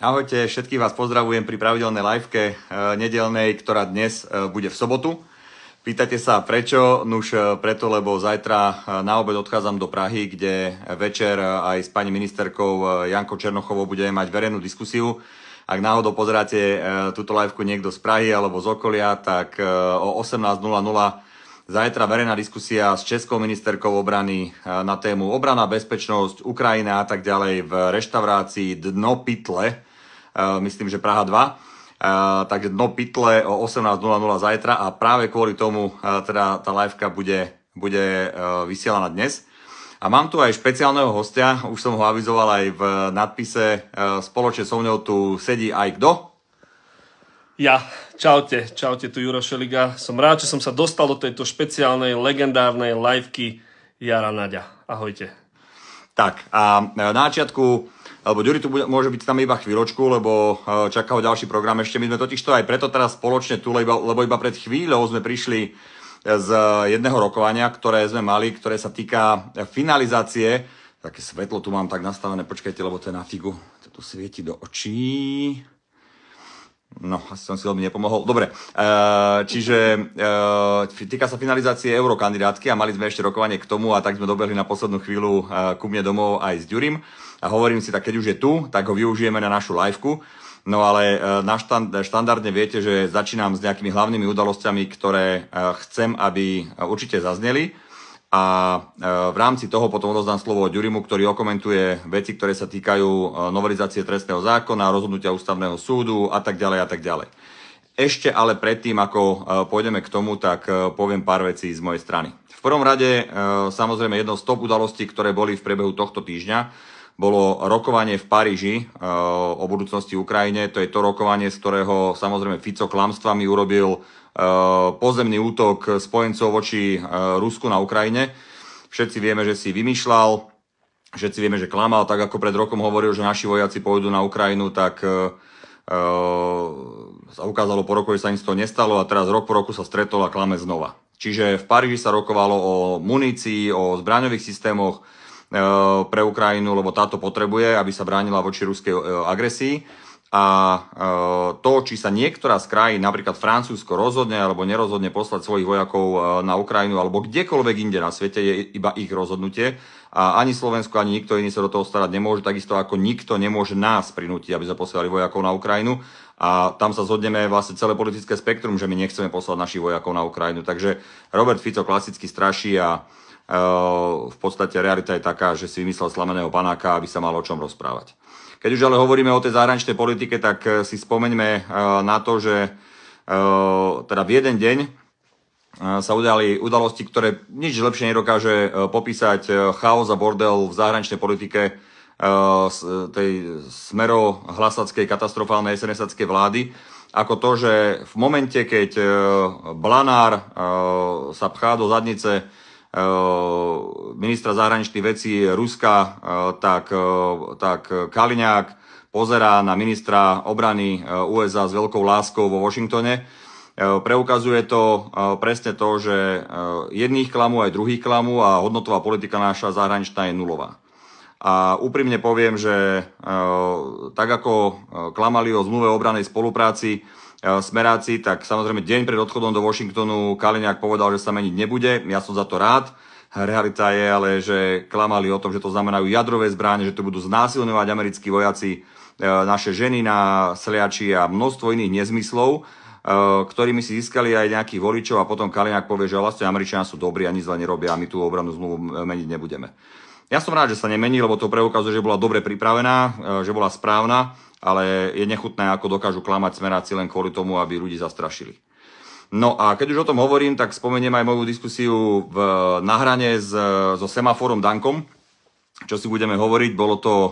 Ahojte, všetkých vás pozdravujem pri pravidelnej liveke eh, nedelnej, ktorá dnes eh, bude v sobotu. Pýtate sa prečo? Nuž eh, preto, lebo zajtra na obed odchádzam do Prahy, kde večer aj s pani ministerkou Jankou Černochovou budeme mať verejnú diskusiu. Ak náhodou pozeráte túto liveku niekto z Prahy alebo z okolia, tak o 18.00 zajtra verejná diskusia s českou ministerkou obrany na tému obrana, bezpečnosť, Ukrajina a tak ďalej v reštaurácii Dno Pytle Eh, myslím, že Praha 2. Uh, eh, takže dno pytle o 18.00 zajtra a práve kvôli tomu uh, teda tá liveka bude, bude uh, vysielaná dnes. A mám tu aj špeciálneho hostia, už som ho avizoval aj v nadpise, spoločne so mnou tu sedí aj kto? Ja, čaute, čaute tu Juro Šeliga, som rád, že som sa dostal do tejto špeciálnej, legendárnej liveky Jara Nadia. Ahojte. Tak a na začiatku alebo Ďuri tu bude, môže byť tam iba chvíľočku, lebo e, čaká ho ďalší program. Ešte my sme totiž to aj preto teraz spoločne tu, lebo, lebo iba pred chvíľou sme prišli z jedného rokovania, ktoré sme mali, ktoré sa týka finalizácie. Také svetlo tu mám tak nastavené, počkajte, lebo to je na figu. To tu svieti do očí. No, asi som si veľmi nepomohol. Dobre, e, čiže e, týka sa finalizácie eurokandidátky a mali sme ešte rokovanie k tomu a tak sme dobehli na poslednú chvíľu ku mne domov aj s Ďurim a hovorím si, tak keď už je tu, tak ho využijeme na našu liveku. No ale e, na štand, štandardne viete, že začínam s nejakými hlavnými udalosťami, ktoré e, chcem, aby e, určite zazneli. A v rámci toho potom odozdám slovo Ďurimu, ktorý okomentuje veci, ktoré sa týkajú novelizácie trestného zákona, rozhodnutia ústavného súdu a tak ďalej a tak ďalej. Ešte ale predtým, ako pôjdeme k tomu, tak poviem pár vecí z mojej strany. V prvom rade, samozrejme, jedno z top udalostí, ktoré boli v priebehu tohto týždňa, bolo rokovanie v Paríži eh, o budúcnosti Ukrajine. To je to rokovanie, z ktorého samozrejme Fico klamstvami urobil eh, pozemný útok spojencov voči eh, Rusku na Ukrajine. Všetci vieme, že si vymýšľal, všetci vieme, že klamal, tak ako pred rokom hovoril, že naši vojaci pôjdu na Ukrajinu, tak sa ukázalo po roku, že sa nic toho nestalo a teraz rok po roku sa stretol a klame znova. Čiže v Paríži sa rokovalo o munícii, o zbraňových systémoch, E, pre Ukrajinu, lebo táto potrebuje, aby sa bránila voči ruskej e, agresii. A e, to, či sa niektorá z krajín, napríklad Francúzsko, rozhodne alebo nerozhodne poslať svojich vojakov na Ukrajinu alebo kdekoľvek inde na svete, je iba ich rozhodnutie. A ani Slovensko, ani nikto iný sa do toho starať nemôže, takisto ako nikto nemôže nás prinútiť, aby sme poslali vojakov na Ukrajinu. A tam sa zhodneme vlastne celé politické spektrum, že my nechceme poslať našich vojakov na Ukrajinu. Takže Robert Fico klasicky straší a Eh, v podstate realita je taká, že si vymyslel slameného panáka, aby sa malo o čom rozprávať. Keď už ale hovoríme o tej zahraničnej politike, tak eh, si spomeňme eh, na to, že teda v jeden deň sa udali udalosti, ktoré nič lepšie nedokáže popísať chaos a bordel v zahraničnej politike tej smerohlasackej katastrofálnej sns vlády, ako to, že v momente, keď Blanár sa pchá do zadnice Eh, ministra zahraničných vecí Ruska, eh, tak, eh, tak Kaliňák pozerá na ministra obrany USA s veľkou láskou vo Washingtone. Preukazuje to presne to, že jedných klamu aj druhých klamu a hodnotová politika naša zahraničná je nulová. A úprimne poviem, že tak ako klamali o zmluve obranej spolupráci, E, smeráci, tak samozrejme deň pred odchodom do Washingtonu Kaliňák povedal, že sa meniť nebude. Ja som za to rád. Realita je ale, že klamali o tom, že to znamenajú jadrové zbráne, že to budú znásilňovať americkí vojaci e, naše ženy na sliači a množstvo iných nezmyslov, e, ktorými si získali aj nejakých voličov a potom Kaliňák povie, že vlastne Američania sú dobrí a nič zle nerobia a my tú obranu zmluvu meniť nebudeme. Ja som rád, že sa nemení, lebo to preukazuje, že bola dobre pripravená, e, že bola správna, ale je nechutné, ako dokážu klamať smeráci len kvôli tomu, aby ľudí zastrašili. No a keď už o tom hovorím, tak spomeniem aj moju diskusiu v, nahrane s, so semaforom Dankom, čo si budeme hovoriť, bolo to e,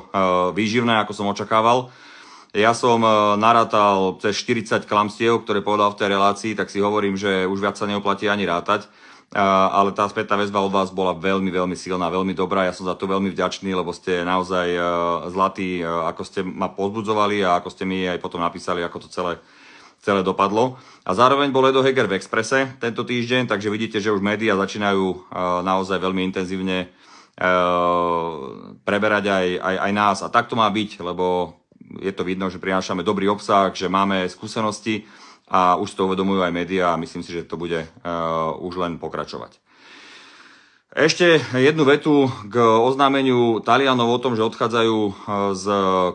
výživné, ako som očakával. Ja som e, narátal cez 40 klamstiev, ktoré povedal v tej relácii, tak si hovorím, že už viac sa neoplatí ani rátať ale tá spätná väzba od vás bola veľmi, veľmi silná, veľmi dobrá. Ja som za to veľmi vďačný, lebo ste naozaj e, zlatí, e, ako ste ma pozbudzovali a ako ste mi aj potom napísali, ako to celé celé dopadlo. A zároveň bol Edo Heger v Exprese tento týždeň, takže vidíte, že už médiá začínajú e, naozaj veľmi intenzívne preberať aj, aj, aj nás. A tak to má byť, lebo je to vidno, že prinášame dobrý obsah, že máme skúsenosti a už to uvedomujú aj médiá a myslím si, že to bude uh, už len pokračovať. Ešte jednu vetu k oznámeniu Talianov o tom, že odchádzajú uh, z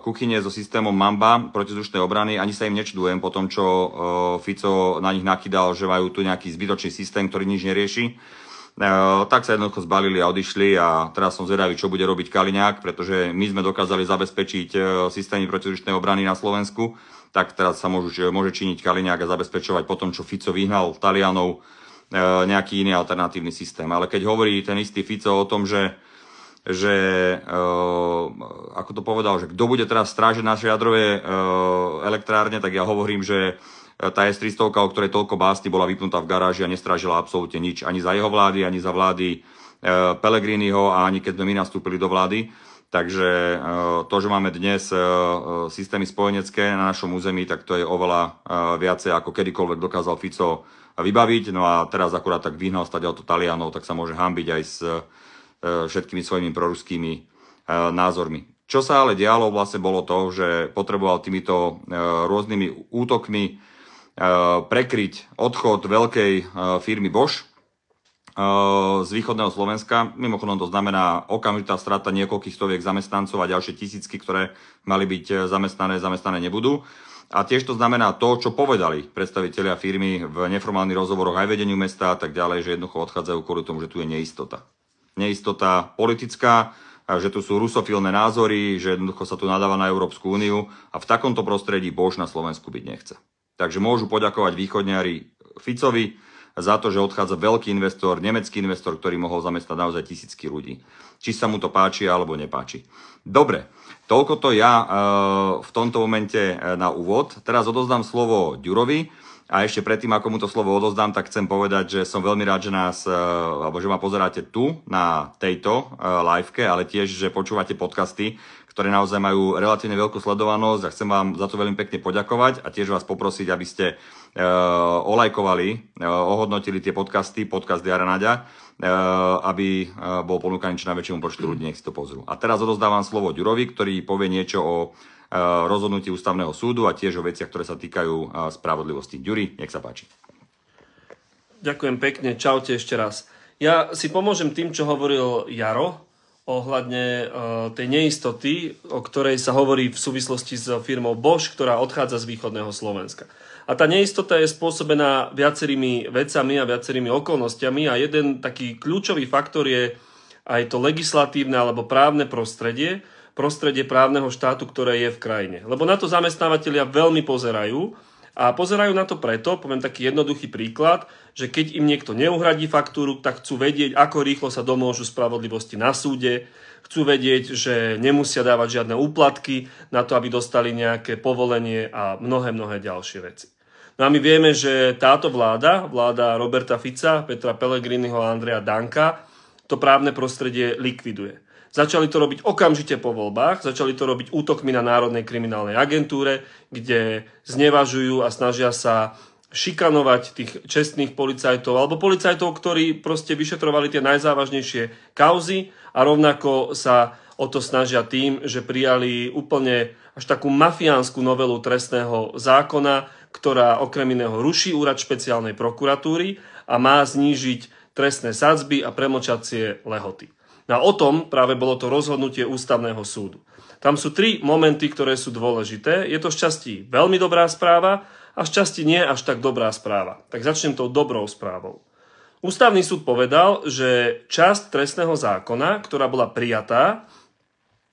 kuchyne so systémom Mamba protizdušnej obrany. Ani sa im nečudujem po tom, čo uh, Fico na nich nakydal, že majú tu nejaký zbytočný systém, ktorý nič nerieši tak sa jednoducho zbalili a odišli a teraz som zvedavý, čo bude robiť Kaliňák, pretože my sme dokázali zabezpečiť systémy protizdušnej obrany na Slovensku tak teraz sa môžu, môže činiť Kaliňák a zabezpečovať potom, čo Fico vyhnal Talianov, e, nejaký iný alternatívny systém. Ale keď hovorí ten istý Fico o tom, že, že e, ako to povedal, že kto bude teraz strážiť naše jadrové e, elektrárne, tak ja hovorím, že tá S-300, o ktorej toľko básni, bola vypnutá v garáži a nestrážila absolútne nič. Ani za jeho vlády, ani za vlády Pelegriniho a ani keď sme my nastúpili do vlády. Takže e, to, že máme dnes e, e, systémy spojenecké na našom území, tak to je oveľa viacej, ako kedykoľvek dokázal Fico vybaviť. No a teraz akurát tak vyhnal stať to Talianov, tak sa môže hambiť aj s všetkými svojimi proruskými názormi. Čo sa ale dialo, vlastne bolo to, že potreboval týmito rôznymi útokmi prekryť odchod veľkej firmy Bosch, z východného Slovenska. Mimochodom to znamená okamžitá strata niekoľkých stoviek zamestnancov a ďalšie tisícky, ktoré mali byť e, zamestnané, zamestnané nebudú. A tiež to znamená to, čo povedali predstavitelia firmy v neformálnych rozhovoroch aj vedeniu mesta a tak ďalej, že jednoducho odchádzajú kvôli tomu, že tu je neistota. Neistota politická, že tu sú rusofilné názory, že jednoducho sa tu nadáva na Európsku úniu a v takomto prostredí Bož na Slovensku byť nechce. Takže môžu poďakovať východňari Ficovi, za to, že odchádza veľký investor, nemecký investor, ktorý mohol zamestnať naozaj tisícky ľudí. Či sa mu to páči alebo nepáči. Dobre, toľko to ja e, v tomto momente e, na úvod. Teraz odozdám slovo Ďurovi. A ešte predtým, ako mu to slovo odozdám, tak chcem povedať, že som veľmi rád, že nás, e, alebo že ma pozeráte tu na tejto liveke, ale tiež, že počúvate podcasty, ktoré naozaj majú relatívne veľkú sledovanosť a chcem vám za to veľmi pekne poďakovať a tiež vás poprosiť, aby ste E, olajkovali, e, ohodnotili tie podcasty, podcast Jara uh, aby bol ponúkaný čo najväčšiemu počtu ľudí, nech si to pozrú. A teraz odozdávam slovo Ďurovi, ktorý povie niečo o rozhodnutí ústavného súdu a tiež o veciach, ktoré sa týkajú spravodlivosti. Ďuri, nech sa páči. Ďakujem pekne, čaute ešte raz. Ja si pomôžem tým, čo hovoril Jaro ohľadne tej neistoty, o ktorej sa hovorí v súvislosti s firmou Bosch, ktorá odchádza z východného Slovenska. A tá neistota je spôsobená viacerými vecami a viacerými okolnostiami a jeden taký kľúčový faktor je aj to legislatívne alebo právne prostredie, prostredie právneho štátu, ktoré je v krajine. Lebo na to zamestnávateľia veľmi pozerajú a pozerajú na to preto, poviem taký jednoduchý príklad, že keď im niekto neuhradí faktúru, tak chcú vedieť, ako rýchlo sa domôžu spravodlivosti na súde, chcú vedieť, že nemusia dávať žiadne úplatky na to, aby dostali nejaké povolenie a mnohé, mnohé ďalšie veci. No a my vieme, že táto vláda, vláda Roberta Fica, Petra Pellegriniho a Andreja Danka, to právne prostredie likviduje. Začali to robiť okamžite po voľbách, začali to robiť útokmi na Národnej kriminálnej agentúre, kde znevažujú a snažia sa šikanovať tých čestných policajtov alebo policajtov, ktorí proste vyšetrovali tie najzávažnejšie kauzy a rovnako sa o to snažia tým, že prijali úplne až takú mafiánsku novelu trestného zákona, ktorá okrem iného ruší úrad špeciálnej prokuratúry a má znížiť trestné sadzby a premočacie lehoty. No a o tom práve bolo to rozhodnutie ústavného súdu. Tam sú tri momenty, ktoré sú dôležité. Je to z časti veľmi dobrá správa a z časti nie až tak dobrá správa. Tak začnem tou dobrou správou. Ústavný súd povedal, že časť trestného zákona, ktorá bola prijatá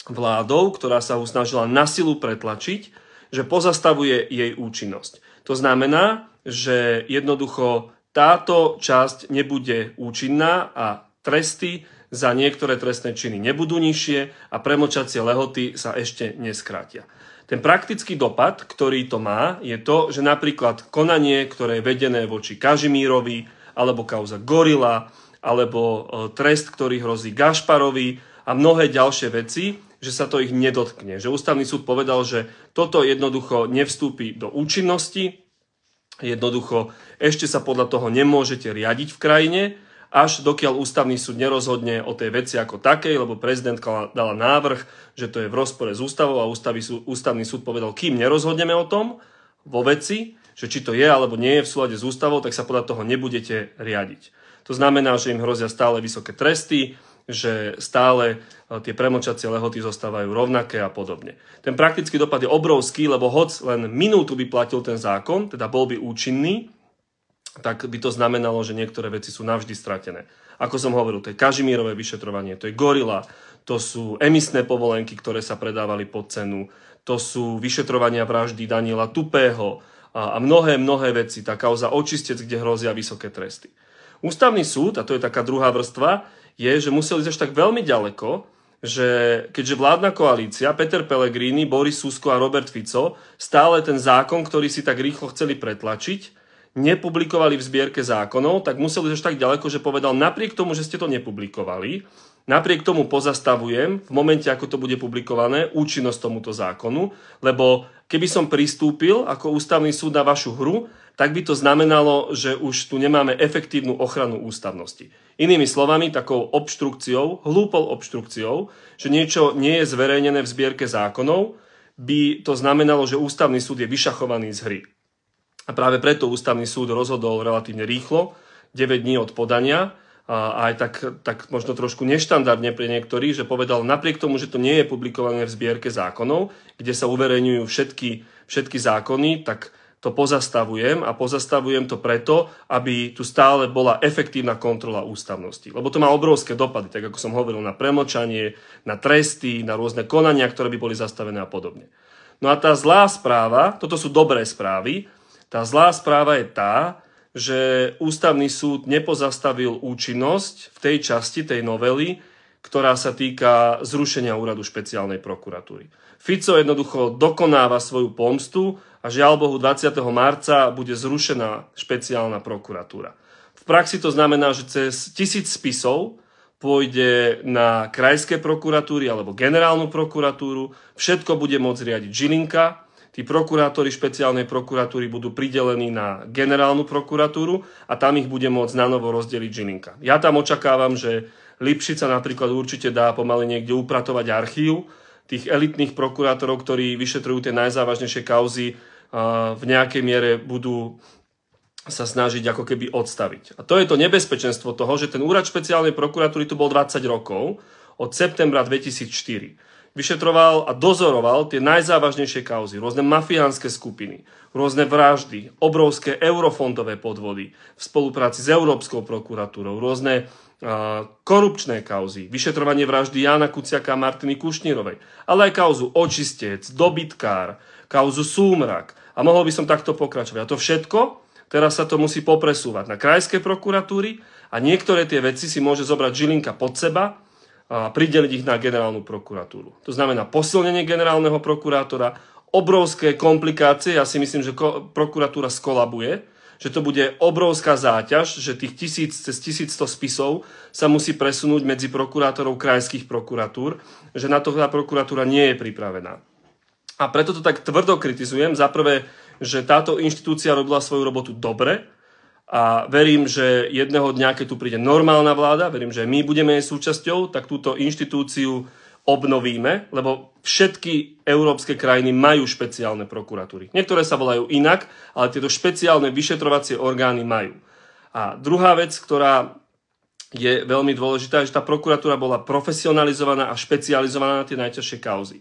vládou, ktorá sa ho snažila na silu pretlačiť, že pozastavuje jej účinnosť. To znamená, že jednoducho táto časť nebude účinná a tresty za niektoré trestné činy nebudú nižšie a premočacie lehoty sa ešte neskrátia. Ten praktický dopad, ktorý to má, je to, že napríklad konanie, ktoré je vedené voči Kažimírovi, alebo kauza Gorila, alebo e, trest, ktorý hrozí Gašparovi a mnohé ďalšie veci, že sa to ich nedotkne. Že ústavný súd povedal, že toto jednoducho nevstúpi do účinnosti, jednoducho ešte sa podľa toho nemôžete riadiť v krajine, až dokiaľ ústavný súd nerozhodne o tej veci ako takej, lebo prezidentka dala návrh, že to je v rozpore s ústavou a ústavný súd, ústavný súd povedal, kým nerozhodneme o tom vo veci, že či to je alebo nie je v súlade s ústavou, tak sa podľa toho nebudete riadiť. To znamená, že im hrozia stále vysoké tresty, že stále e, tie premočacie lehoty zostávajú rovnaké a podobne. Ten praktický dopad je obrovský, lebo hoc len minútu by platil ten zákon, teda bol by účinný, tak by to znamenalo, že niektoré veci sú navždy stratené. Ako som hovoril, to je Kažimírové vyšetrovanie, to je Gorila, to sú emisné povolenky, ktoré sa predávali pod cenu, to sú vyšetrovania vraždy Daniela Tupého a, a mnohé, mnohé veci. Tá kauza očistec, kde hrozia vysoké tresty. Ústavný súd, a to je taká druhá vrstva, je, že museli ísť až tak veľmi ďaleko, že keďže vládna koalícia, Peter Pellegrini, Boris Susko a Robert Fico stále ten zákon, ktorý si tak rýchlo chceli pretlačiť, nepublikovali v zbierke zákonov, tak museli ísť až tak ďaleko, že povedal, napriek tomu, že ste to nepublikovali, Napriek tomu pozastavujem v momente, ako to bude publikované, účinnosť tomuto zákonu, lebo keby som pristúpil ako ústavný súd na vašu hru, tak by to znamenalo, že už tu nemáme efektívnu ochranu ústavnosti. Inými slovami, takou obštrukciou, hlúpou obštrukciou, že niečo nie je zverejnené v zbierke zákonov, by to znamenalo, že ústavný súd je vyšachovaný z hry. A práve preto ústavný súd rozhodol relatívne rýchlo, 9 dní od podania, a aj tak, tak možno trošku neštandardne pre niektorých, že povedal napriek tomu, že to nie je publikované v zbierke zákonov, kde sa uverejňujú všetky, všetky zákony, tak to pozastavujem a pozastavujem to preto, aby tu stále bola efektívna kontrola ústavnosti. Lebo to má obrovské dopady, tak ako som hovoril, na premočanie, na tresty, na rôzne konania, ktoré by boli zastavené a podobne. No a tá zlá správa, toto sú dobré správy, tá zlá správa je tá, že ústavný súd nepozastavil účinnosť v tej časti tej novely, ktorá sa týka zrušenia úradu špeciálnej prokuratúry. Fico jednoducho dokonáva svoju pomstu a žiaľ Bohu 20. marca bude zrušená špeciálna prokuratúra. V praxi to znamená, že cez tisíc spisov pôjde na krajské prokuratúry alebo generálnu prokuratúru, všetko bude môcť riadiť Žilinka, tí prokurátori špeciálnej prokuratúry budú pridelení na generálnu prokuratúru a tam ich bude môcť na novo rozdeliť Žilinka. Ja tam očakávam, že Lipšica napríklad určite dá pomaly niekde upratovať archív tých elitných prokurátorov, ktorí vyšetrujú tie najzávažnejšie kauzy, v nejakej miere budú sa snažiť ako keby odstaviť. A to je to nebezpečenstvo toho, že ten úrad špeciálnej prokuratúry tu bol 20 rokov, od septembra 2004. Vyšetroval a dozoroval tie najzávažnejšie kauzy, rôzne mafiánske skupiny, rôzne vraždy, obrovské eurofondové podvody v spolupráci s Európskou prokuratúrou, rôzne korupčné kauzy, vyšetrovanie vraždy Jana Kuciaka a Martiny Kušnírovej, ale aj kauzu očistec, dobytkár, kauzu súmrak. A mohol by som takto pokračovať. A to všetko, teraz sa to musí popresúvať na krajské prokuratúry a niektoré tie veci si môže zobrať Žilinka pod seba a prideliť ich na generálnu prokuratúru. To znamená posilnenie generálneho prokurátora, obrovské komplikácie, ja si myslím, že prokuratúra skolabuje, že to bude obrovská záťaž, že tých tisíc, cez 1100 spisov sa musí presunúť medzi prokurátorov krajských prokuratúr, že na to tá prokuratúra nie je pripravená. A preto to tak tvrdo kritizujem. Za prvé, že táto inštitúcia robila svoju robotu dobre a verím, že jedného dňa, keď tu príde normálna vláda, verím, že my budeme jej súčasťou, tak túto inštitúciu obnovíme, lebo všetky európske krajiny majú špeciálne prokuratúry. Niektoré sa volajú inak, ale tieto špeciálne vyšetrovacie orgány majú. A druhá vec, ktorá je veľmi dôležitá, je že tá prokuratúra bola profesionalizovaná a špecializovaná na tie najťažšie kauzy.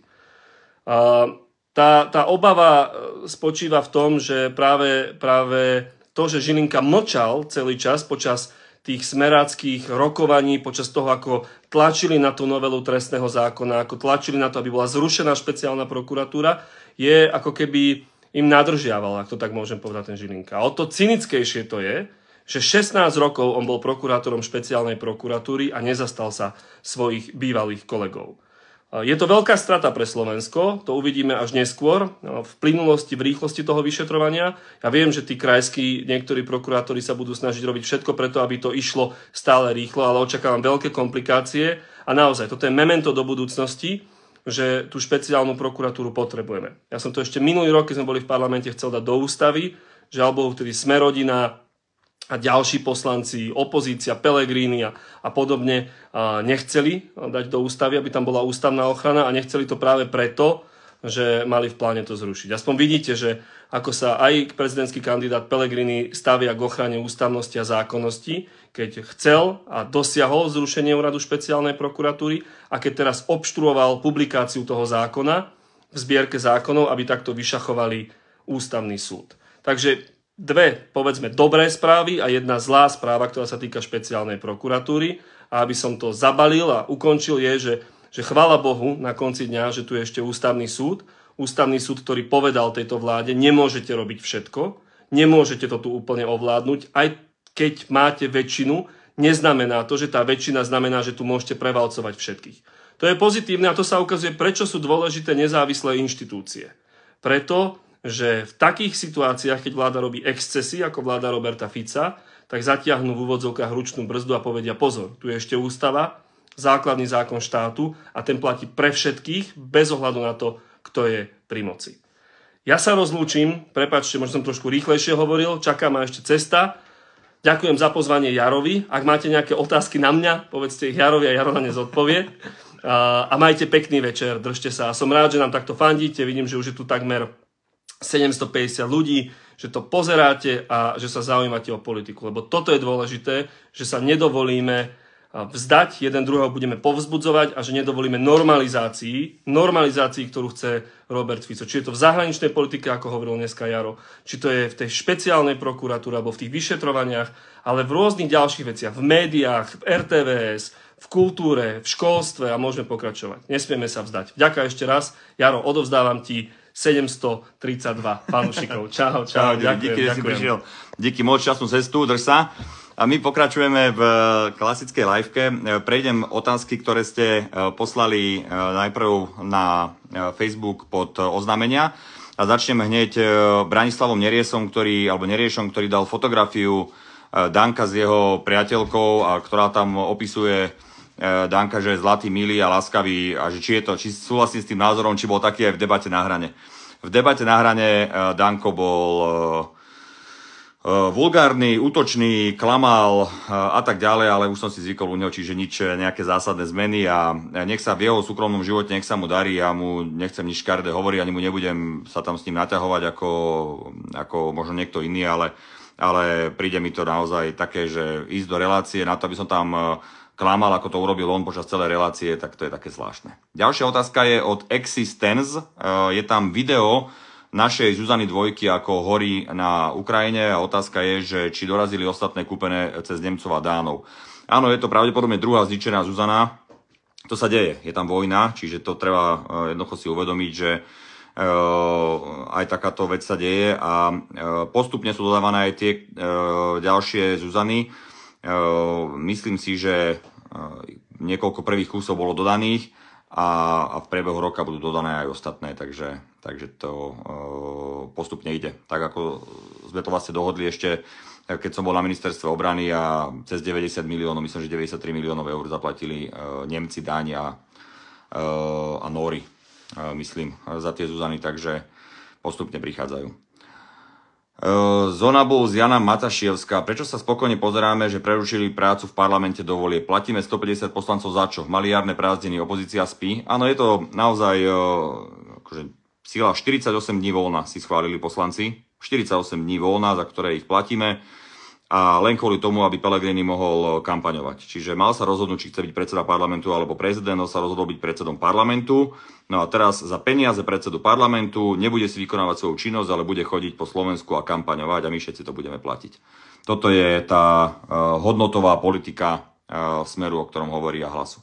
Tá, tá obava e, spočíva v tom, že práve, práve to, že Žilinka mlčal celý čas počas tých smeráckých rokovaní počas toho, ako tlačili na tú novelu trestného zákona, ako tlačili na to, aby bola zrušená špeciálna prokuratúra, je ako keby im nadržiavala, ak to tak môžem povedať, ten Žilinka. A o to cynickejšie to je, že 16 rokov on bol prokurátorom špeciálnej prokuratúry a nezastal sa svojich bývalých kolegov. Eh, je to veľká strata pre Slovensko, to uvidíme až neskôr, eh, v plynulosti, v rýchlosti toho vyšetrovania. Ja viem, že tí krajskí, niektorí prokurátori sa budú snažiť robiť všetko preto, aby to išlo stále rýchlo, ale očakávam veľké komplikácie a naozaj, toto je memento do budúcnosti, že tú špeciálnu prokuratúru potrebujeme. Ja som to ešte minulý rok, keď sme boli v parlamente, chcel dať do ústavy, že alebo vtedy sme rodina, a ďalší poslanci, opozícia, Pelegrini a, a podobne a nechceli dať do ústavy, aby tam bola ústavná ochrana a nechceli to práve preto, že mali v pláne to zrušiť. Aspoň vidíte, že ako sa aj prezidentský kandidát Pelegrini stavia k ochrane ústavnosti a zákonnosti, keď chcel a dosiahol zrušenie úradu špeciálnej prokuratúry a keď teraz obštruoval publikáciu toho zákona v zbierke zákonov, aby takto vyšachovali ústavný súd. Takže dve, povedzme, dobré správy a jedna zlá správa, ktorá sa týka špeciálnej prokuratúry. A aby som to zabalil a ukončil je, že, že chvála Bohu na konci dňa, že tu je ešte ústavný súd. Ústavný súd, ktorý povedal tejto vláde, nemôžete robiť všetko, nemôžete to tu úplne ovládnuť, aj keď máte väčšinu, neznamená to, že tá väčšina znamená, že tu môžete prevalcovať všetkých. To je pozitívne a to sa ukazuje, prečo sú dôležité nezávislé inštitúcie. Preto, že v takých situáciách, keď vláda robí excesy, ako vláda Roberta Fica, tak zatiahnu v úvodzovkách ručnú brzdu a povedia pozor, tu je ešte ústava, základný zákon štátu a ten platí pre všetkých bez ohľadu na to, kto je pri moci. Ja sa rozlúčim, prepačte, možno som trošku rýchlejšie hovoril, čaká ma ešte cesta. Ďakujem za pozvanie Jarovi. Ak máte nejaké otázky na mňa, povedzte ich Jarovi a Jaro na ne zodpovie. A majte pekný večer, držte sa. A som rád, že nám takto fandíte, vidím, že už je tu takmer 750 ľudí, že to pozeráte a že sa zaujímate o politiku. Lebo toto je dôležité, že sa nedovolíme vzdať, jeden druhého budeme povzbudzovať a že nedovolíme normalizácii, normalizácii, ktorú chce Robert Fico. Či je to v zahraničnej politike, ako hovoril dneska Jaro, či to je v tej špeciálnej prokuratúre alebo v tých vyšetrovaniach, ale v rôznych ďalších veciach, v médiách, v RTVS, v kultúre, v školstve a môžeme pokračovať. Nesmieme sa vzdať. Ďakujem ešte raz. Jaro, odovzdávam ti 732 fanúšikov. Čau, čau. čau ďakujem, díky, ďakujem. že si prišiel. Díky moc časnú cestu, drž sa. A my pokračujeme v eh, klasickej liveke. Eh, prejdem otázky, ktoré ste eh, poslali najprv na Facebook pod oznámenia. A začnem hneď Branislavom Neriesom, ktorý, alebo Neriešom, ktorý dal fotografiu Danka s jeho priateľkou, a ktorá tam opisuje Eh, Danka, že je zlatý, milý a laskavý a že či je to, či súhlasím s tým názorom, či bol taký aj v debate na hrane. V debate na hrane eh, Danko bol eh, vulgárny, útočný, klamal a tak ďalej, ale už som si zvykol u neho, čiže nič, nejaké zásadné zmeny a nech sa v jeho súkromnom živote, nech sa mu darí, ja mu nechcem nič škardé hovoriť, ani mu nebudem sa tam s ním naťahovať ako, ako možno niekto iný, ale, ale príde mi to naozaj také, že ísť do relácie na to, aby som tam klamal, ako to urobil on počas celej relácie, tak to je také zvláštne. Ďalšia otázka je od Existence. E, je tam video našej Zuzany Dvojky, ako horí na Ukrajine a otázka je, že či dorazili ostatné kúpené cez Nemcov a Dánov. Áno, je to pravdepodobne druhá zničená Zuzana. To sa deje, je tam vojna, čiže to treba e, jednoducho si uvedomiť, že e, aj takáto vec sa deje a postupne sú dodávané aj tie ďalšie Zuzany. Ehm, myslím si, že ehm, niekoľko prvých kúsov bolo dodaných a, v priebehu roka budú dodané aj ostatné, takže, takže to ehm, postupne ide. Tak ako sme to vlastne dohodli ešte, eh, keď som bol na ministerstve obrany a cez 90 miliónov, myslím, že 93 miliónov eur zaplatili Nemci, Dáni a, a Nóri, myslím, za tie Zuzany, takže postupne prichádzajú. Z Zonabov z Jana Matašievská. Prečo sa spokojne pozeráme, že prerušili prácu v parlamente do volie? Platíme 150 poslancov za čo? jarné prázdniny, opozícia spí? Áno, je to naozaj akože, sila 48 dní voľna si schválili poslanci. 48 dní voľna, za ktoré ich platíme a len kvôli tomu, aby Pellegrini mohol eh, kampaňovať. Čiže mal sa rozhodnúť, či chce byť predseda parlamentu alebo prezident, no sa rozhodol byť predsedom parlamentu. No a teraz za peniaze predsedu parlamentu nebude si vykonávať svoju činnosť, ale bude chodiť po Slovensku a kampaňovať a my všetci to budeme platiť. Toto je tá eh, hodnotová politika eh, smeru, o ktorom hovorí a hlasu.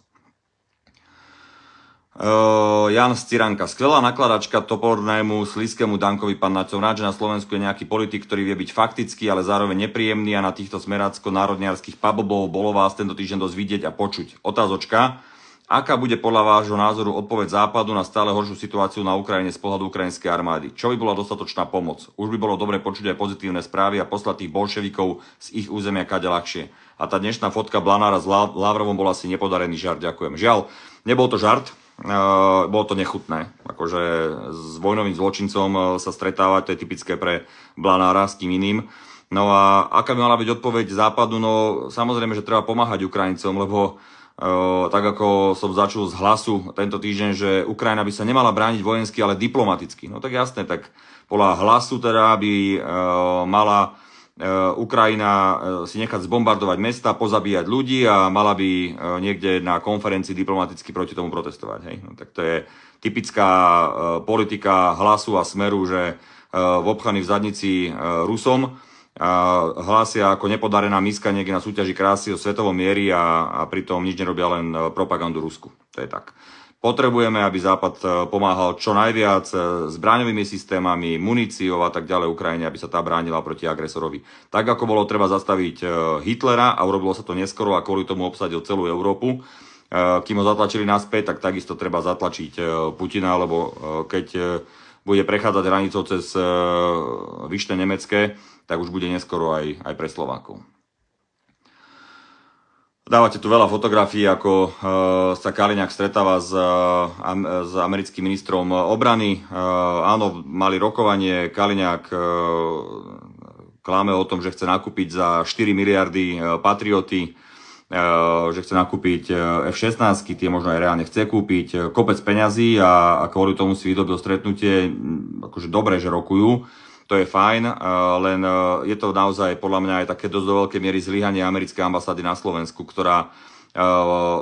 Uh, Jan Stiranka. Skvelá nakladačka topornému slískému Dankovi. Pán Naťom. som rád, že na Slovensku je nejaký politik, ktorý vie byť faktický, ale zároveň nepríjemný a na týchto smerácko-národniarských pabobov bolo vás tento týždeň dosť vidieť a počuť. Otázočka. Aká bude podľa vášho názoru odpoveď Západu na stále horšiu situáciu na Ukrajine z pohľadu ukrajinskej armády? Čo by bola dostatočná pomoc? Už by bolo dobre počuť aj pozitívne správy a poslať tých bolševikov z ich územia kade ľahšie. A tá dnešná fotka Blanára s Lavrovom bola asi nepodarený žart, ďakujem. Žiaľ, nebol to žart, Uh, bolo to nechutné. Akože s vojnovým zločincom eh, sa stretávať, to je typické pre Blanára s tým iným. No a aká by mala byť odpoveď Západu? No samozrejme, že treba pomáhať Ukrajincom, lebo uh, tak ako som začul z hlasu tento týždeň, že Ukrajina by sa nemala brániť vojensky, ale diplomaticky. No tak jasné, tak podľa hlasu teda by uh, mala Eh, Ukrajina eh, si nechať zbombardovať mesta, pozabíjať ľudí a mala by eh, niekde na konferencii diplomaticky proti tomu protestovať. Hej? No, tak to je typická politika hlasu a smeru, že v obchany v zadnici Rusom hlásia ako nepodarená miska niekde na súťaži krásy o svetovom miery a, a pritom nič nerobia len propagandu Rusku. To je tak. Potrebujeme, aby Západ e, pomáhal čo najviac s e, bráňovými systémami, muníciou a tak ďalej Ukrajine, aby sa tá bránila proti agresorovi. Tak ako bolo treba zastaviť e, Hitlera a urobilo sa to neskoro a kvôli tomu obsadil celú Európu, kým ho zatlačili naspäť, tak takisto treba zatlačiť Putina, lebo keď bude prechádzať hranicou cez vyšte Nemecké, tak už bude neskoro aj, aj pre Slovákov. Dávate tu veľa fotografií, ako eh, sa Kaliňák stretáva s, eh, s americkým ministrom obrany. Eh, áno, mali rokovanie, Kaliňák klame o tom, že chce nakúpiť za 4 miliardy Patrioty, že chce nakúpiť F-16, tie možno aj reálne chce kúpiť, kopec peňazí a, kvôli tomu si vydobil stretnutie, hm, akože dobre, že rokujú to je fajn, eh, len eh, je to naozaj podľa mňa aj také dosť do veľkej miery zlyhanie americkej ambasády na Slovensku, ktorá eh,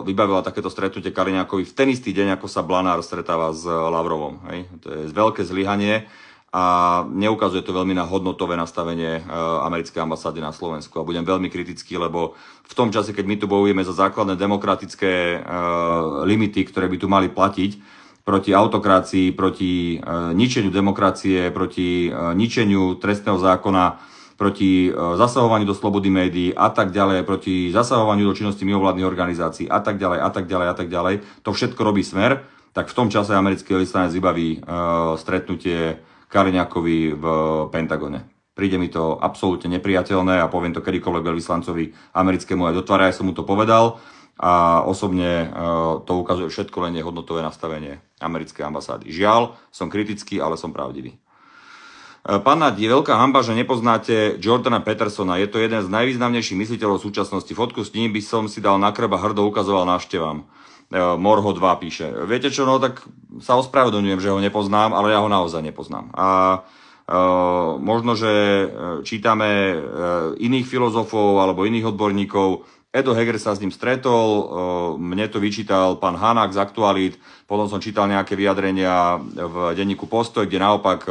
vybavila takéto stretnutie Kaliňákovi v ten istý deň, ako sa Blanár stretáva s Lavrovom. Hej? To je veľké zlyhanie a neukazuje to veľmi na hodnotové nastavenie americkej ambasády na Slovensku. A budem veľmi kritický, lebo v tom čase, keď my tu bojujeme za základné demokratické limity, ktoré by tu mali platiť, proti autokracii, proti e, ničeniu demokracie, proti e, ničeniu trestného zákona, proti e, zasahovaniu do slobody médií a tak ďalej, proti zasahovaniu do činnosti mimovládnych organizácií a tak ďalej, a tak ďalej, a tak ďalej. To všetko robí smer, tak v tom čase americký veľvyslanec vybaví stretnutie Kariňakovi v Pentagone. Príde mi to absolútne nepriateľné a poviem to kedykoľvek veľvyslancovi americkému aj do tvára, som mu to povedal a osobne e, to ukazuje všetko len hodnotové nastavenie americkej ambasády. Žiaľ, som kritický, ale som pravdivý. E, pán Nať, je veľká hamba, že nepoznáte Jordana Petersona. Je to jeden z najvýznamnejších mysliteľov súčasnosti. Fotku s ním by som si dal na krba hrdo ukazoval návštevám. E, Morho 2 píše. Viete čo, no tak sa ospravedlňujem, že ho nepoznám, ale ja ho naozaj nepoznám. A možno, že čítame iných filozofov alebo iných odborníkov, Edo Heger sa s ním stretol, e, mne to vyčítal pán Hanák z Aktualit, potom som čítal nejaké vyjadrenia v denníku Postoj, kde naopak e,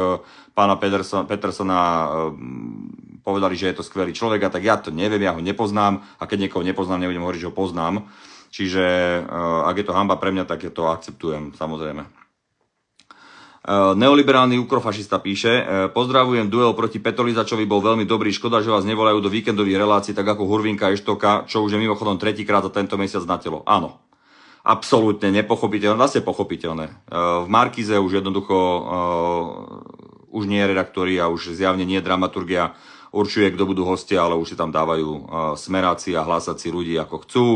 pána Petersona, Petersona povedali, že je to skvelý človek a tak ja to neviem, ja ho nepoznám a keď niekoho nepoznám, nebudem hovoriť, že ho poznám. Čiže e, ak je to hamba pre mňa, tak ja to akceptujem, samozrejme. E, neoliberálny ukrofašista píše, e, pozdravujem, duel proti Petolizačovi bol veľmi dobrý, škoda, že vás nevolajú do víkendových relácií, tak ako Hurvinka Eštoka, čo už je mimochodom tretíkrát za tento mesiac na telo. Áno, absolútne nepochopiteľné, vlastne pochopiteľné. E, v Markize už jednoducho už nie je redaktori a už zjavne nie je dramaturgia, určuje, kto budú hostia, ale už si tam dávajú smeráci a hlásací ľudí, ako chcú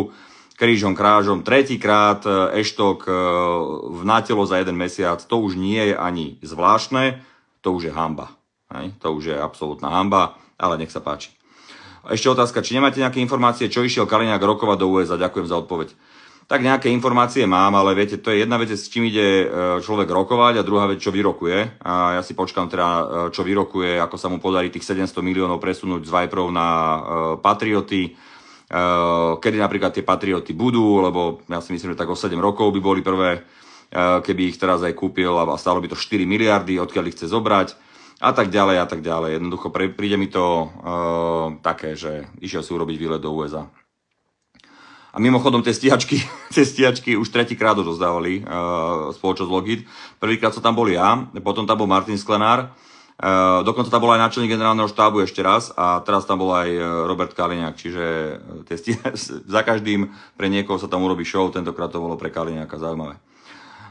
krížom krážom, tretíkrát e, eštok e, v natelo za jeden mesiac, to už nie je ani zvláštne, to už je hamba. Hej? To už je absolútna hamba, ale nech sa páči. Ešte otázka, či nemáte nejaké informácie, čo išiel Kaliňák rokovať do USA? Ďakujem za odpoveď. Tak nejaké informácie mám, ale viete, to je jedna vec, s čím ide e, človek rokovať a druhá vec, čo vyrokuje. A ja si počkám teda, čo vyrokuje, ako sa mu podarí tých 700 miliónov presunúť z Viperov na Patrioty Eh, kedy napríklad tie Patrioty budú, lebo ja si myslím, že tak o 7 rokov by boli prvé, eh, keby ich teraz aj kúpil a stálo by to 4 miliardy, odkiaľ ich chce zobrať a tak ďalej a tak ďalej. Jednoducho príde mi to eh, také, že išiel si urobiť výlet do USA. A mimochodom tie stíhačky, tie stíhačky už tretíkrát rozdávali uh, spoločnosť Logit. Prvýkrát som tam bol ja, potom tam bol Martin Sklenár, Eh, dokonca tam bol aj náčelník generálneho štábu ešte raz a teraz tam bol aj eh, Robert Kaliňák, čiže eh, tie za každým pre niekoho sa tam urobí show, tentokrát to bolo pre Kaliňáka zaujímavé.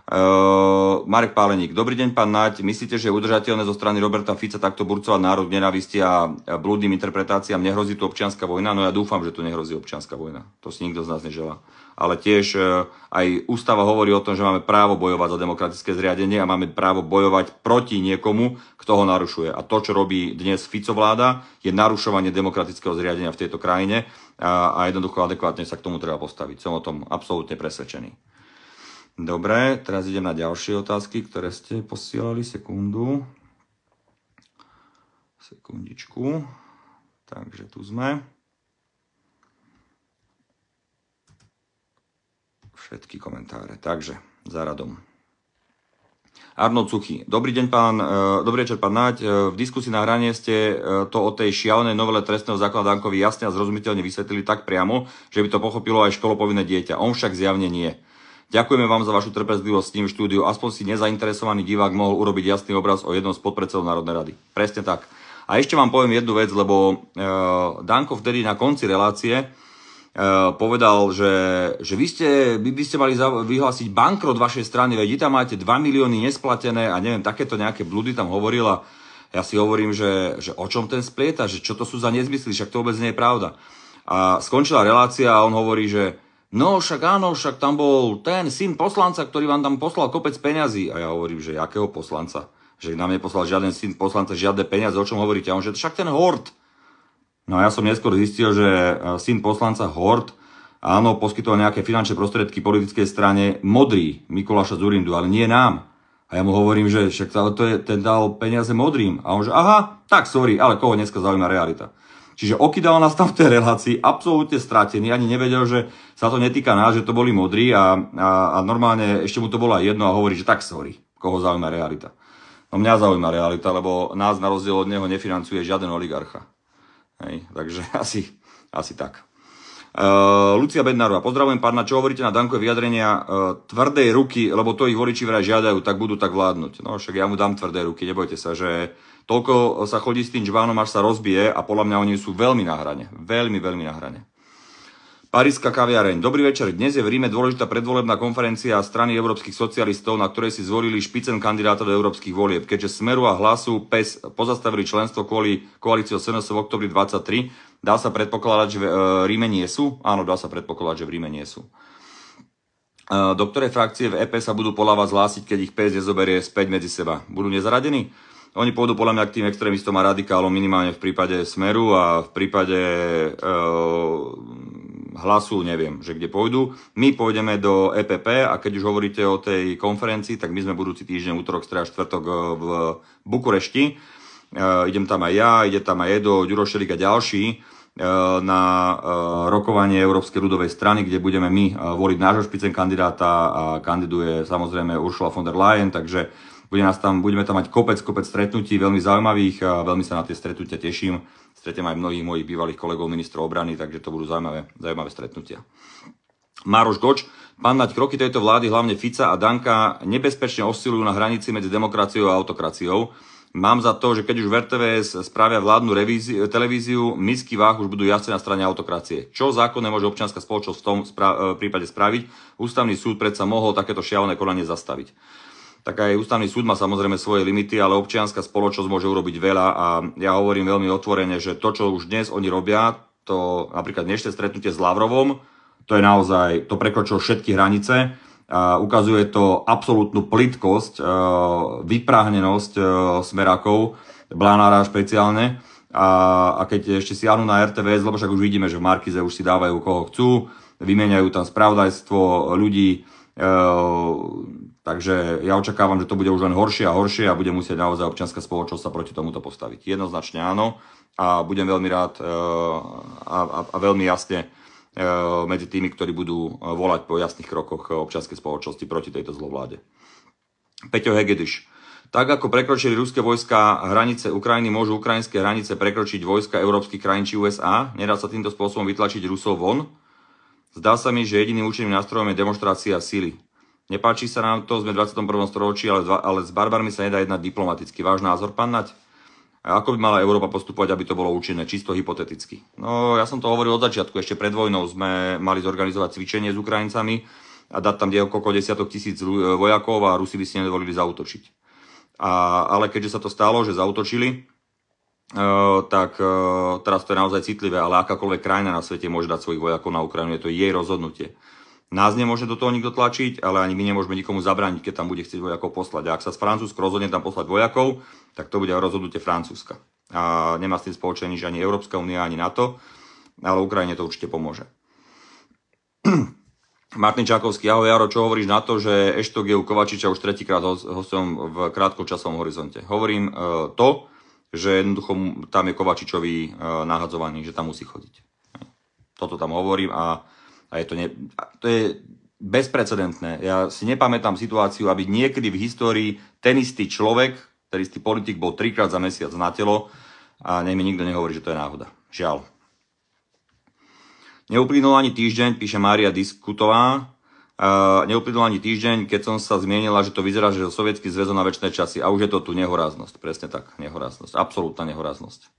Uh, Marek Páleník. Dobrý deň, pán Naď. Myslíte, že je udržateľné zo strany Roberta Fica takto burcovať národ nenávisti a blúdnym interpretáciám? Nehrozí tu občianská vojna? No ja dúfam, že tu nehrozí občianská vojna. To si nikto z nás neželá ale tiež e, aj ústava hovorí o tom, že máme právo bojovať za demokratické zriadenie a máme právo bojovať proti niekomu, kto ho narušuje. A to, čo robí dnes Fico vláda, je narušovanie demokratického zriadenia v tejto krajine a, a jednoducho adekvátne sa k tomu treba postaviť. Som o tom absolútne presvedčený. Dobre, teraz idem na ďalšie otázky, ktoré ste posielali. Sekundu. Sekundičku. Takže tu sme. všetky komentáre. Takže, za radom. Arno Cuchy. Dobrý deň, pán, e, dobrý večer, pán Naď. E, v diskusii na hranie ste e, to o tej šialenej novele trestného zákona Dankovi jasne a zrozumiteľne vysvetlili tak priamo, že by to pochopilo aj školopovinné dieťa. On však zjavne nie. Ďakujeme vám za vašu trpezlivosť s tým štúdiu. Aspoň si nezainteresovaný divák mohol urobiť jasný obraz o jednom z podpredsedov Národnej rady. Presne tak. A ešte vám poviem jednu vec, lebo e, Danko vtedy na konci relácie Eh, povedal, že, že vy, ste, vy by ste mali vyhlásiť bankrot vašej strany, veď vy tam máte 2 milióny nesplatené a neviem, takéto nejaké blúdy tam hovorila. Ja si hovorím, že, že o čom ten splieta, že čo to sú za nezmysly, však to vôbec nie je pravda. A skončila relácia a on hovorí, že no však áno, však tam bol ten syn poslanca, ktorý vám tam poslal kopec peňazí. A ja hovorím, že jakého poslanca? Že nám neposlal žiaden syn poslanca, žiadne peniaze, o čom hovoríte? A on že však ten hord. No a ja som neskôr zistil, že e, syn poslanca Hort áno, poskytoval nejaké finančné prostriedky politickej strane Modrý Mikuláša Zurindu, ale nie nám. A ja mu hovorím, že však to je, ten dal peniaze modrým. A on že aha, tak sorry, ale koho dneska zaujíma realita. Čiže okydal nás tam v tej relácii, absolútne stratený, ani nevedel, že sa to netýka nás, že to boli modrí a, a, a normálne ešte mu to bolo aj jedno a hovorí, že tak sorry, koho zaujíma realita. No mňa zaujíma realita, lebo nás na rozdiel od neho nefinancuje žiaden oligarcha. Hej, takže asi, asi tak. Uh, Lucia Bednárová, pozdravujem pána, čo hovoríte na Dankové vyjadrenia uh, tvrdej ruky, lebo to ich voliči vraj žiadajú, tak budú tak vládnuť. No však ja mu dám tvrdé ruky, nebojte sa, že toľko sa chodí s tým džbánom, až sa rozbije a podľa mňa oni sú veľmi na hrane. Veľmi, veľmi na hrane. Paríska kaviareň. Dobrý večer. Dnes je v Ríme dôležitá predvolebná konferencia strany európskych socialistov, na ktorej si zvolili špicen kandidátov do európskych volieb. Keďže Smeru a Hlasu PES pozastavili členstvo kvôli koalícii SNS v oktobri 23, dá sa predpokladať, že v e, Ríme nie sú? Áno, dá sa predpokladať, že v Ríme nie sú. E, do ktorej frakcie v EP sa budú podľa vás hlásiť, keď ich PES nezoberie späť medzi seba? Budú nezaradení? Oni pôjdu podľa mňa k tým extrémistom a radikálom minimálne v prípade Smeru a v prípade e, hlasu, neviem, že kde pôjdu. My pôjdeme do EPP a keď už hovoríte o tej konferencii, tak my sme budúci týždeň, útorok, streda, štvrtok e, v Bukurešti. E, idem tam aj ja, ide tam aj Edo, Ďurošerik a ďalší e, na rokovanie Európskej ľudovej strany, kde budeme my voliť nášho špicen kandidáta a kandiduje samozrejme Ursula von der Leyen, takže bude nás tam, budeme tam mať kopec, kopec stretnutí, veľmi zaujímavých a veľmi sa na tie stretnutia teším. Stretnem aj mnohých mojich bývalých kolegov ministrov obrany, takže to budú zaujímavé, zaujímavé stretnutia. Maroš Goč, pán Naď, kroky tejto vlády, hlavne Fica a Danka, nebezpečne osilujú na hranici medzi demokraciou a autokraciou. Mám za to, že keď už v RTVS spravia vládnu revíziu, televíziu, misky váh už budú jasne na strane autokracie. Čo zákonne môže občianská spoločnosť v tom spra- e, prípade spraviť? Ústavný súd predsa mohol takéto šialené konanie zastaviť tak aj ústavný súd má samozrejme svoje limity, ale občianská spoločnosť môže urobiť veľa a ja hovorím veľmi otvorene, že to, čo už dnes oni robia, to napríklad dnešné stretnutie s Lavrovom, to je naozaj, to prekročilo všetky hranice. A ukazuje to absolútnu plitkosť, e, vypráhnenosť e, smerakov, Blanára špeciálne. A, a keď ešte siahnu na RTVS, lebo však už vidíme, že v Markize už si dávajú koho chcú, vymieňajú tam spravodajstvo ľudí, e, Takže ja očakávam, že to bude už len horšie a horšie a bude musieť naozaj občianská spoločnosť sa proti tomuto postaviť. Jednoznačne áno a budem veľmi rád e, a, a, a veľmi jasne e, medzi tými, ktorí budú e, volať po jasných krokoch občianskej spoločnosti proti tejto zlovláde. Peťo Hegediš. Tak ako prekročili ruské vojska hranice Ukrajiny, môžu ukrajinské hranice prekročiť vojska európskych krajín či USA? Nedá sa týmto spôsobom vytlačiť Rusov von? Zdá sa mi, že jediným účinným nástrojom je demonstrácia síly. Nepáči sa nám to, sme v 21. storočí, ale, ale s barbarmi sa nedá jednať diplomaticky. Váš názor, pán Naď? A ako by mala Európa postupovať, aby to bolo účinné, čisto hypoteticky? No, ja som to hovoril od začiatku, ešte pred vojnou sme mali zorganizovať cvičenie s Ukrajincami a dať tam niekoľko desiatok tisíc e, vojakov a Rusi by si nedovolili zautočiť. A, ale keďže sa to stalo, že zautočili, Uh, tak uh, teraz to je naozaj citlivé, ale akákoľvek krajina na svete môže dať svojich vojakov na Ukrajinu, je to jej rozhodnutie. Nás nemôže do toho nikto tlačiť, ale ani my nemôžeme nikomu zabrániť, keď tam bude chcieť vojakov poslať. A ak sa z Francúzsko rozhodne tam poslať vojakov, tak to bude rozhodnutie Francúzska. A nemá s tým spoločený ani Európska únia, ani NATO, ale Ukrajine to určite pomôže. Martin Čakovský, ahoj Jaro, čo hovoríš na to, že u Kovačiča už tretíkrát hostom v krátkom časovom horizonte? Hovorím e, to, že jednoducho tam je Kovačičový e, nahadzovaný, že tam musí chodiť. Toto tam hovorím a a je to, ne, to je bezprecedentné. Ja si nepamätám situáciu, aby niekedy v histórii ten istý človek, ten istý politik bol trikrát za mesiac na telo a nech mi nikto nehovorí, že to je náhoda. Žiaľ. Neuplynul ani týždeň, píše Mária Diskutová, Uh, neuplynul ani týždeň, keď som sa zmienila, že to vyzerá, že sovietský zväzo na väčšie časy. A už je to tu nehoráznosť. Presne tak, nehoráznosť. Absolútna nehoráznosť.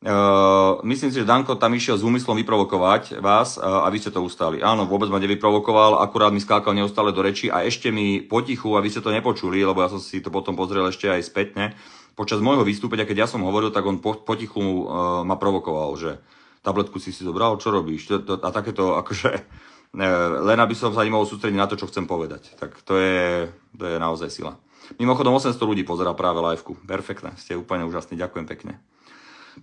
Eh, myslím si, že Danko tam išiel s úmyslom vyprovokovať vás uh, a vy ste to ustali. Áno, vôbec ma nevyprovokoval, akurát mi skákal neustále do reči a ešte mi potichu, a vy ste to nepočuli, lebo ja som si to potom pozrel ešte aj spätne, počas môjho vystúpenia, keď ja som hovoril, tak on po, potichu uh, ma provokoval, že tabletku si si zobral, čo robíš? A takéto, akože, len aby som sa nemohol sústrediť na to, čo chcem povedať. Tak to je, to je naozaj sila. Mimochodom 800 ľudí pozera práve liveku. Perfektné, ste úplne úžasní, ďakujem pekne.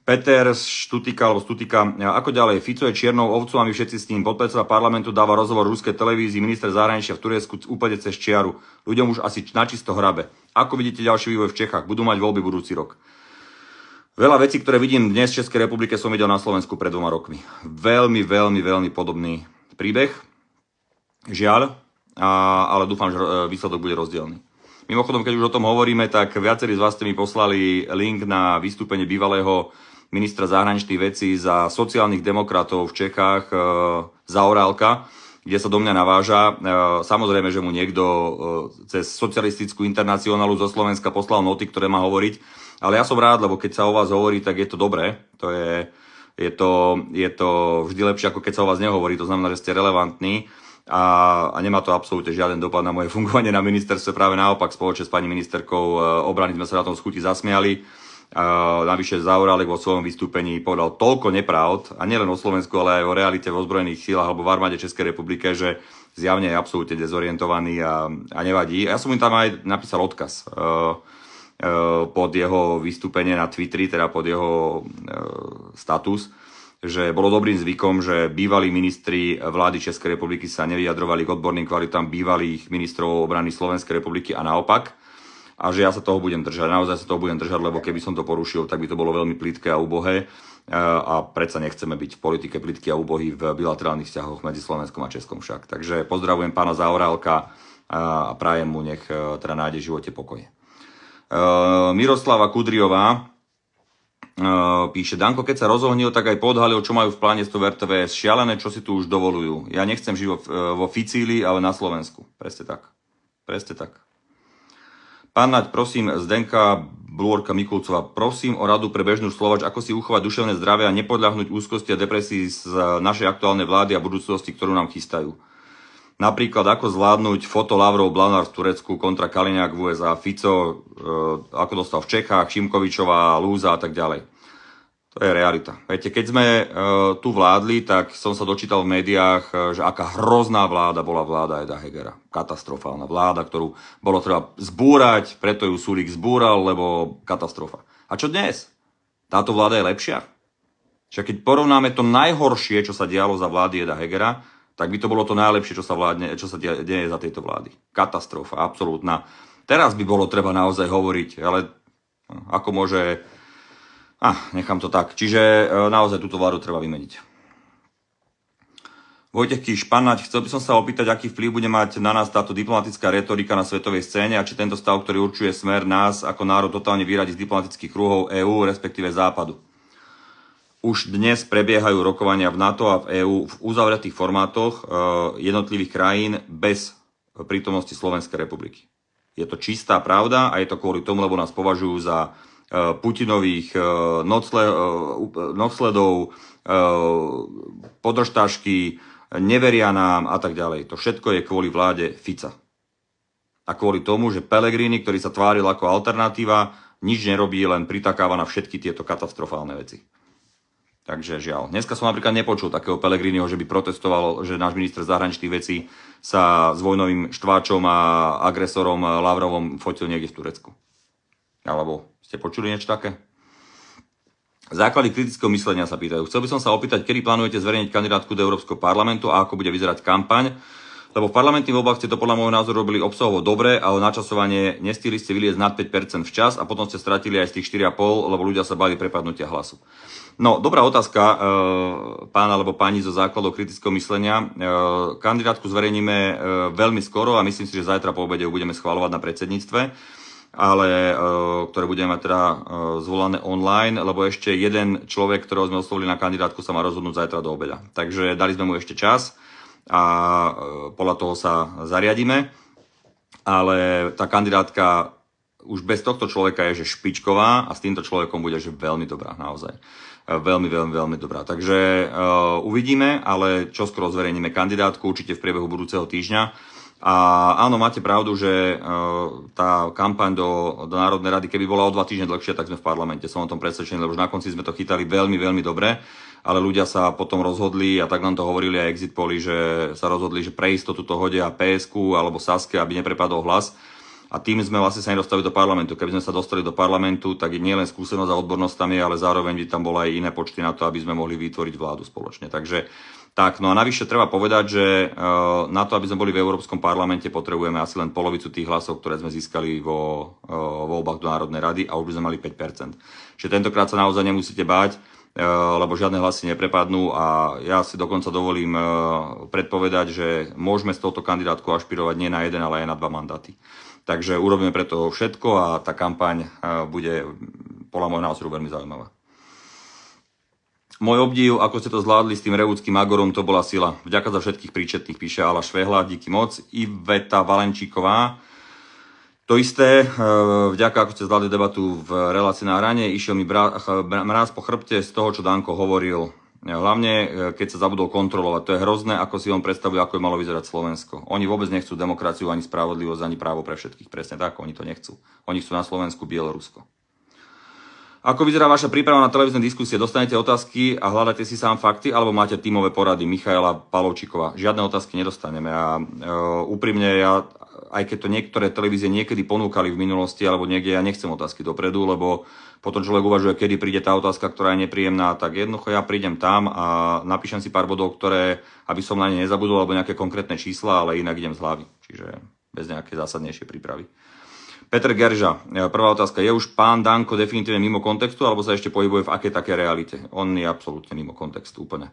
Peter Štutika, alebo Stutika, ako ďalej, Fico je čiernou ovcou a my všetci s ním. Podpredseda parlamentu dáva rozhovor ruskej televízii, minister zahraničia v Turecku úplne cez čiaru. Ľuďom už asi načisto hrabe. Ako vidíte ďalší vývoj v Čechách? Budú mať voľby budúci rok. Veľa vecí, ktoré vidím dnes v Českej republike, som videl na Slovensku pred dvoma rokmi. Veľmi, veľmi, veľmi podobný príbeh. Žiaľ, a, ale dúfam, že e, výsledok bude rozdielný. Mimochodom, keď už o tom hovoríme, tak viacerí z vás ste mi poslali link na vystúpenie bývalého ministra zahraničných vecí za sociálnych demokratov v Čechách, e, za Orálka, kde sa do mňa naváža. E, samozrejme, že mu niekto e, cez socialistickú internacionálu zo Slovenska poslal noty, ktoré má hovoriť, ale ja som rád, lebo keď sa o vás hovorí, tak je to dobré. To je, je, to, je to vždy lepšie, ako keď sa o vás nehovorí, to znamená, že ste relevantní a, a nemá to absolútne žiaden dopad na moje fungovanie na ministerstve, práve naopak spoločne s pani ministerkou obrany sme sa na tom schuti zasmiali Navyše Zaurálek vo svojom vystúpení povedal toľko nepravd, a nielen o Slovensku, ale aj o realite v ozbrojených sílach alebo v armáde Českej republike, že zjavne je absolútne dezorientovaný a, a nevadí. Ja som im tam aj napísal odkaz e, e, pod jeho vystúpenie na Twitteri, teda pod jeho e, status, že bolo dobrým zvykom, že bývalí ministri vlády Českej republiky sa nevyjadrovali k odborným kvalitám bývalých ministrov obrany Slovenskej republiky a naopak a že ja sa toho budem držať. Naozaj sa toho budem držať, lebo keby som to porušil, tak by to bolo veľmi plitké a ubohé e, a predsa nechceme byť v politike plitky a úbohy v bilaterálnych vzťahoch medzi Slovenskom a Českom však. Takže pozdravujem pána Zaurálka a prajem mu, nech e, teda nájde v živote pokoje. Miroslava Kudriová e, píše, Danko, keď sa rozohnil, tak aj podhalil, čo majú v pláne s tou RTVS. Šialené, čo si tu už dovolujú. Ja nechcem žiť vo Ficílii, ale na Slovensku. Preste tak. Preste tak. Pán Naď, prosím, Zdenka Blúorka Mikulcová, prosím o radu pre bežnú Slovač, ako si uchovať duševné zdravie a nepodľahnuť úzkosti a depresii z e, našej aktuálnej vlády a budúcnosti, ktorú nám chystajú. Napríklad, ako zvládnuť foto Lavrov Blanár v Turecku kontra Kaliniak v USA, Fico, e, ako dostal v Čechách, Šimkovičová, Lúza a tak ďalej. To je realita. Viete, keď sme e, tu vládli, tak som sa dočítal v médiách, e, že aká hrozná vláda bola vláda Eda Hegera. Katastrofálna vláda, ktorú bolo treba zbúrať, preto ju Sulík zbúral, lebo katastrofa. A čo dnes? Táto vláda je lepšia? Čiže keď porovnáme to najhoršie, čo sa dialo za vlády Eda Hegera, tak by to bolo to najlepšie, čo sa, vládne, čo sa deje za tejto vlády. Katastrofa, absolútna. Teraz by bolo treba naozaj hovoriť, ale hm, ako môže a ah, nechám to tak. Čiže e, naozaj túto vládu treba vymeniť. Vojtech Kíš, Panať, chcel by som sa opýtať, aký vplyv bude mať na nás táto diplomatická retorika na svetovej scéne a či tento stav, ktorý určuje smer nás ako národ totálne vyradi z diplomatických kruhov EÚ, respektíve Západu. Už dnes prebiehajú rokovania v NATO a v EÚ v uzavretých formátoch e, jednotlivých krajín bez prítomnosti Slovenskej republiky. Je to čistá pravda a je to kvôli tomu, lebo nás považujú za Eh, Putinových eh, eh, nocledov, podržtašky, neveria nám a tak ďalej. To všetko je kvôli vláde Fica. A kvôli tomu, že Pelegrini, ktorý sa tváril ako alternatíva, nič nerobí, len pritakáva na všetky tieto katastrofálne veci. Takže žiaľ. Dneska som napríklad nepočul takého Pelegriniho, že by protestoval, že náš minister zahraničných vecí sa s vojnovým štváčom a agresorom Lavrovom fotil niekde v Turecku. Alebo ste počuli niečo také? Základy kritického myslenia sa pýtajú. Chcel by som sa opýtať, kedy plánujete zverejniť kandidátku do Európskeho parlamentu a ako bude vyzerať kampaň. Lebo v parlamentných voľbách ste to podľa môjho názoru robili obsahovo dobre, ale načasovanie nestihli ste vyliezť nad 5% včas a potom ste stratili aj z tých 4,5, lebo ľudia sa báli prepadnutia hlasu. No, dobrá otázka, e, pána alebo pani zo základov kritického myslenia. E, kandidátku zverejníme e, veľmi skoro a myslím si, že zajtra po obede ju budeme schváľovať na predsedníctve ale e, ktoré budeme mať teda e, zvolané online, lebo ešte jeden človek, ktorého sme oslovili na kandidátku, sa má rozhodnúť zajtra do obeda. Takže dali sme mu ešte čas a e, podľa toho sa zariadíme. Ale tá kandidátka už bez tohto človeka je že špičková a s týmto človekom bude že veľmi dobrá naozaj. Veľmi, veľmi, veľmi dobrá. Takže uh, uvidíme, ale čoskoro zverejníme kandidátku, určite v priebehu budúceho týždňa a áno, máte pravdu, že e, tá kampaň do, do Národnej rady, keby bola o dva týždne dlhšia, tak sme v parlamente. Som o tom presvedčený, lebo už na konci sme to chytali veľmi, veľmi dobre, ale ľudia sa potom rozhodli, a tak nám to hovorili aj exit poli, že sa rozhodli, že pre istotu to hodia PSK alebo Saske, aby neprepadol hlas. A tým sme vlastne sa nedostali do parlamentu. Keby sme sa dostali do parlamentu, tak nie len skúsenosť a odbornosť tam je, ale zároveň by tam bola aj iné počty na to, aby sme mohli vytvoriť vládu spoločne. Takže tak, no a navyše treba povedať, že eh, na to, aby sme boli v Európskom parlamente, potrebujeme asi len polovicu tých hlasov, ktoré sme získali vo eh, voľbách do Národnej rady a už by sme mali 5%. Čiže tentokrát sa naozaj nemusíte báť, eh, lebo žiadne hlasy neprepadnú a ja si dokonca dovolím predpovedať, že môžeme s touto kandidátkou ašpirovať nie na jeden, ale aj na dva mandáty. Takže urobíme preto všetko a tá kampaň bude podľa môjho názoru veľmi zaujímavá. Môj obdiv, ako ste to zvládli s tým reúckým Agorom, to bola sila. Vďaka za všetkých príčetných, píše Ala Švehla, díky moc. Iveta Valenčíková, to isté, e, vďaka, ako ste zvládli debatu v relácii na hrane, išiel mi mraz po chrbte z toho, čo Danko hovoril. E, hlavne, e, keď sa zabudol kontrolovať. To je hrozné, ako si on predstavuje, ako je malo vyzerať Slovensko. Oni vôbec nechcú demokraciu, ani spravodlivosť, ani právo pre všetkých. Presne tak, oni to nechcú. Oni chcú na Slovensku Bielorusko. Ako vyzerá vaša príprava na televízne diskusie? Dostanete otázky a hľadáte si sám fakty, alebo máte tímové porady Michaela Palovčíkova? Žiadne otázky nedostaneme. A e, úprimne, ja, aj keď to niektoré televízie niekedy ponúkali v minulosti, alebo niekde, ja nechcem otázky dopredu, lebo potom človek uvažuje, kedy príde tá otázka, ktorá je nepríjemná, tak jednoducho ja prídem tam a napíšem si pár bodov, ktoré, aby som na ne nezabudol, alebo nejaké konkrétne čísla, ale inak idem z hlavy. Čiže bez nejakej zásadnejšej prípravy. Peter Gerža, e, prvá otázka. Je už pán Danko definitívne mimo kontextu, alebo sa ešte pohybuje v aké také realite? On je absolútne mimo kontextu, úplne.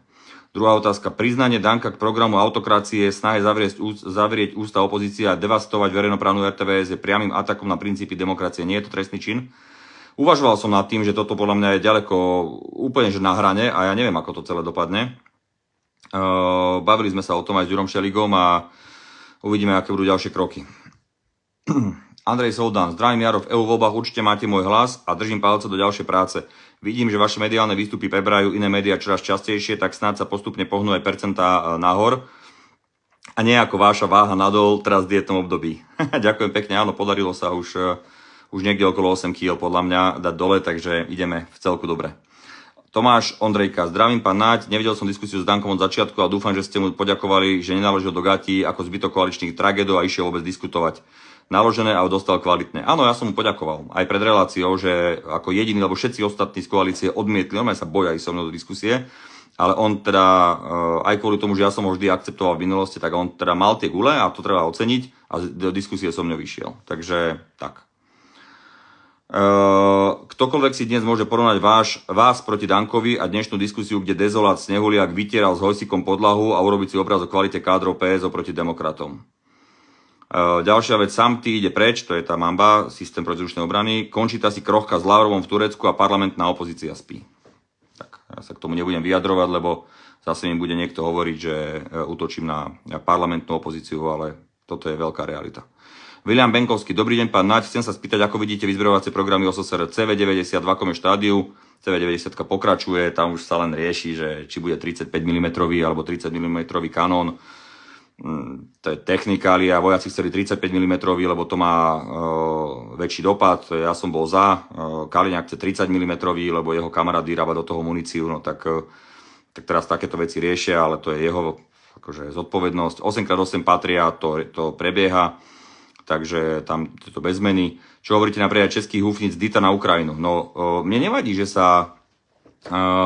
Druhá otázka. Priznanie Danka k programu autokracie, snahe zavrieť, zavrieť ústa opozícia a devastovať verejnoprávnu RTVS je priamým atakom na princípy demokracie. Nie je to trestný čin? Uvažoval som nad tým, že toto podľa mňa je ďaleko úplne že na hrane a ja neviem, ako to celé dopadne. E, bavili sme sa o tom aj s Jurom Šeligom a uvidíme, aké budú ďalšie kroky. Andrej Soldán, zdravím Jaro, v EU voľbách určite máte môj hlas a držím palce do ďalšej práce. Vidím, že vaše mediálne výstupy prebrajú iné médiá čoraz častejšie, tak snáď sa postupne pohnú aj percentá e, nahor a nie ako váša váha nadol teraz v dietnom období. Ďakujem pekne, áno, podarilo sa už, e, už niekde okolo 8 kg podľa mňa dať dole, takže ideme v celku dobre. Tomáš Ondrejka, zdravím pán Naď, nevedel som diskusiu s Dankom od začiatku a dúfam, že ste mu poďakovali, že nenaložil do gati ako zbytok koaličných tragédov a išiel vôbec diskutovať naložené a dostal kvalitné. Áno, ja som mu poďakoval aj pred reláciou, že ako jediný, lebo všetci ostatní z koalície odmietli, on aj sa boja so mnou do diskusie, ale on teda, eh, aj kvôli tomu, že ja som ho vždy akceptoval v minulosti, tak on teda mal tie gule a to treba oceniť a do diskusie som mnou vyšiel. Takže tak. Eh, ktokoľvek si dnes môže porovnať váš, vás proti Dankovi a dnešnú diskusiu, kde dezolát Snehuliak vytieral s hojsikom podlahu a urobiť si obraz o kvalite kádrov PSO proti demokratom. E, ďalšia vec, Samty ide preč, to je tá mamba, systém protizručnej obrany. ta si krochka s Lavrovom v Turecku a parlamentná opozícia spí. Tak, ja sa k tomu nebudem vyjadrovať, lebo zase mi bude niekto hovoriť, že utočím e, na parlamentnú opozíciu, ale toto je veľká realita. William Benkovský, dobrý deň, pán Naď. Chcem sa spýtať, ako vidíte vyzbrojovacie programy OSSR CV90 v akom je štádiu. CV90 pokračuje, tam už sa len rieši, že či bude 35 mm alebo 30 mm kanón Mm, to je technikália, vojaci chceli 35 mm, lebo to má e, väčší dopad, ja som bol za, e, Kaliňák chce 30 mm, lebo jeho kamarát vyrába do toho muníciu, no tak, e, tak teraz takéto veci riešia, ale to je jeho akože, zodpovednosť. 8x8 patria, to, to prebieha, takže tam je to bez zmeny. Čo hovoríte napríklad českých húfnic Dita na Ukrajinu? No, e, mne nevadí, že sa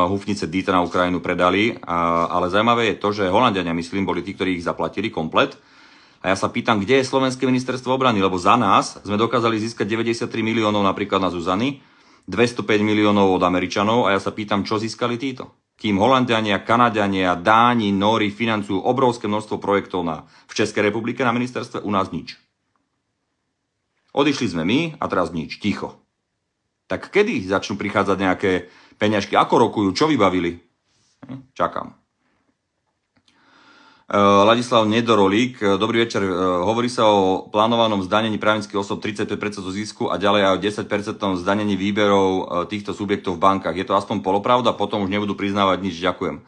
hufnice Dieter na Ukrajinu predali, ale zaujímavé je to, že Holandiania, myslím, boli tí, ktorí ich zaplatili komplet. A ja sa pýtam, kde je Slovenské ministerstvo obrany, lebo za nás sme dokázali získať 93 miliónov napríklad na Zuzany, 205 miliónov od Američanov a ja sa pýtam, čo získali títo. Kým Holandiania, Kanadiania, Dáni, Nóri financujú obrovské množstvo projektov na, v Českej republike na ministerstve, u nás nič. Odišli sme my a teraz nič, ticho. Tak kedy začnú prichádzať nejaké peňažky. Ako rokujú? Čo vybavili? Hm, čakám. Eh, Ladislav Nedorolík, eh, dobrý večer. Eh, hovorí sa o plánovanom zdanení právnických osob 35% zisku a ďalej aj o 10% zdanení výberov týchto subjektov v bankách. Je to aspoň polopravda, potom už nebudú priznávať nič. Ďakujem.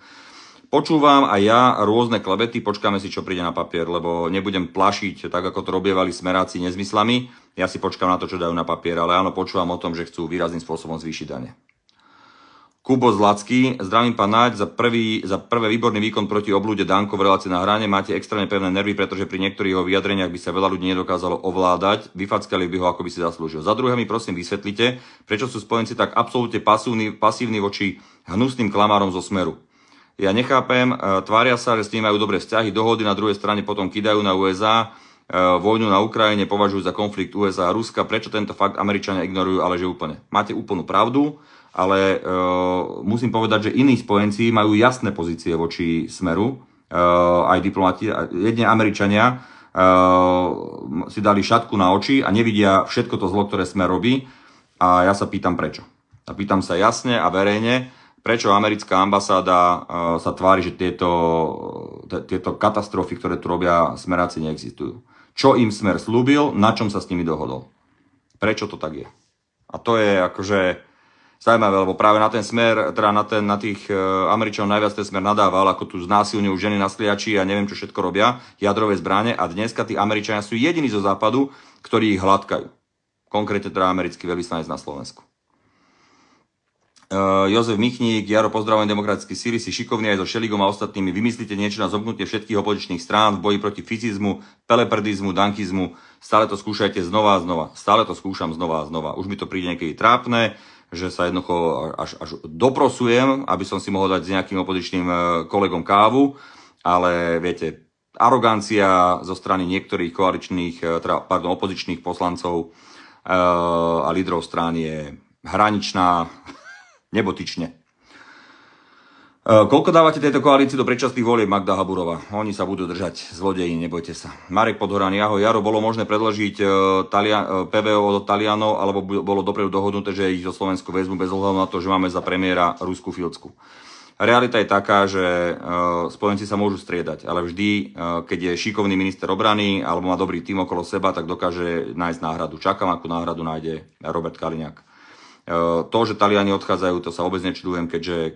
Počúvam aj ja rôzne klebety, počkáme si, čo príde na papier, lebo nebudem plašiť, tak ako to robievali smeráci nezmyslami. Ja si počkám na to, čo dajú na papier, ale áno, počúvam o tom, že chcú výrazným spôsobom zvýšiť dane. Kubo Zlacký, zdravím pán Naď, za, prvý, za prvé výborný výkon proti oblúde Danko v relácii na hrane máte extrémne pevné nervy, pretože pri niektorých jeho vyjadreniach by sa veľa ľudí nedokázalo ovládať, vyfackali by ho, ako by si zaslúžil. Za druhé mi prosím vysvetlite, prečo sú spojenci tak absolútne pasívni, pasívni voči hnusným klamárom zo Smeru. Ja nechápem, e, tvária sa, že s ním majú dobré vzťahy, dohody na druhej strane potom kidajú na USA, e, vojnu na Ukrajine považujú za konflikt USA a Ruska, prečo tento fakt Američania ignorujú, ale že úplne. Máte úplnú pravdu, ale e, musím povedať, že iní spojenci majú jasné pozície voči Smeru, e, aj diplomati, jedne Američania e, si dali šatku na oči a nevidia všetko to zlo, ktoré Smer robí a ja sa pýtam prečo. A pýtam sa jasne a verejne, prečo americká ambasáda e, sa tvári, že tieto, t- tieto katastrofy, ktoré tu robia smeráci, neexistujú. Čo im smer slúbil, na čom sa s nimi dohodol. Prečo to tak je. A to je akože zaujímavé, lebo práve na ten smer, teda na, ten, na tých e, Američanov najviac ten smer nadával, ako tu znásilňujú ženy na sliači a neviem, čo všetko robia, jadrové zbranie a dneska tí Američania sú jediní zo západu, ktorí ich hladkajú. Konkrétne teda americký veľvyslanec na Slovensku. Uh, Jozef Michník, Jaro, pozdravujem demokratický síly, si šikovný aj so Šeligom a ostatnými. Vymyslíte niečo na zobnutie všetkých opozičných strán v boji proti fizizmu, peleprdizmu, dankizmu. Stále to skúšajte znova a znova. Stále to skúšam znova a znova. Už mi to príde niekedy trápne že sa jednoducho až, až doprosujem, aby som si mohol dať s nejakým opozičným e, kolegom kávu, ale viete, arogancia zo strany niektorých koaličných, e, teda, pardon, opozičných poslancov e, a lídrov strán je hraničná nebotične. Eh, koľko dávate tejto koalícii do predčasných volieb Magda Haburova? Oni sa budú držať, zlodeji, nebojte sa. Marek Podhorany, ahoj, Jaro, bolo možné predložiť eh, eh, PVO od Talianov, alebo bolo dopredu dohodnuté, že ich do Slovensku vezmu bez ohľadu na to, že máme za premiéra Rusku Filcku. Realita je taká, že spojenci sa môžu striedať, ale vždy, keď je šikovný minister obrany alebo má dobrý tým okolo seba, tak dokáže nájsť náhradu. Čakám, akú náhradu nájde Robert Kaliňák. E, to, že Taliani odchádzajú, to sa vôbec nečudujem, keďže e,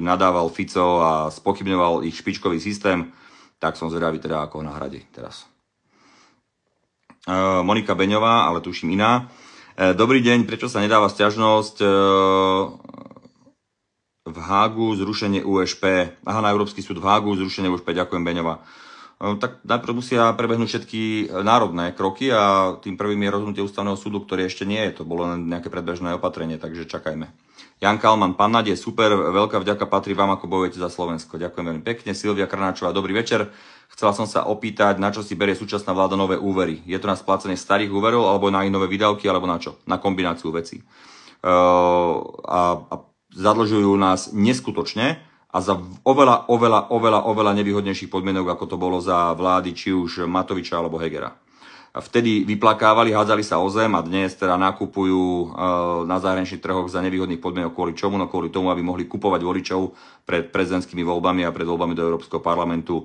im nadával Fico a spochybňoval ich špičkový systém, tak som zvedavý teda ako ho nahradí teraz. E, Monika Beňová, ale tuším iná. Dobrý deň, prečo sa nedáva stiažnosť v Hágu zrušenie USP Aha, na Európsky súd v Hágu zrušenie UŠP, ďakujem Beňová. Ehm, tak najprv musia prebehnúť všetky e, národné kroky a tým prvým je rozhodnutie ústavného súdu, ktoré ešte nie je. To bolo len nejaké predbežné opatrenie, takže čakajme. Jan Kalman, pán Nadie, super, veľká vďaka patrí vám, ako bojujete za Slovensko. Ďakujem veľmi pekne. Silvia Krnáčová, dobrý večer. Chcela som sa opýtať, na čo si berie súčasná vláda nové úvery. Je to na splácanie starých úverov, alebo na ich nové výdavky, alebo na čo? Na kombináciu vecí. Uh, a, a zadlžujú nás neskutočne a za oveľa, oveľa, oveľa, oveľa nevýhodnejších podmienok, ako to bolo za vlády či už Matoviča alebo Hegera. Vtedy vyplakávali, hádzali sa o zem a dnes teda nakupujú e, na zahraničných trhoch za nevýhodných podmienok kvôli čomu? No kvôli tomu, aby mohli kupovať voličov pred prezidentskými voľbami a pred voľbami do Európskeho parlamentu e,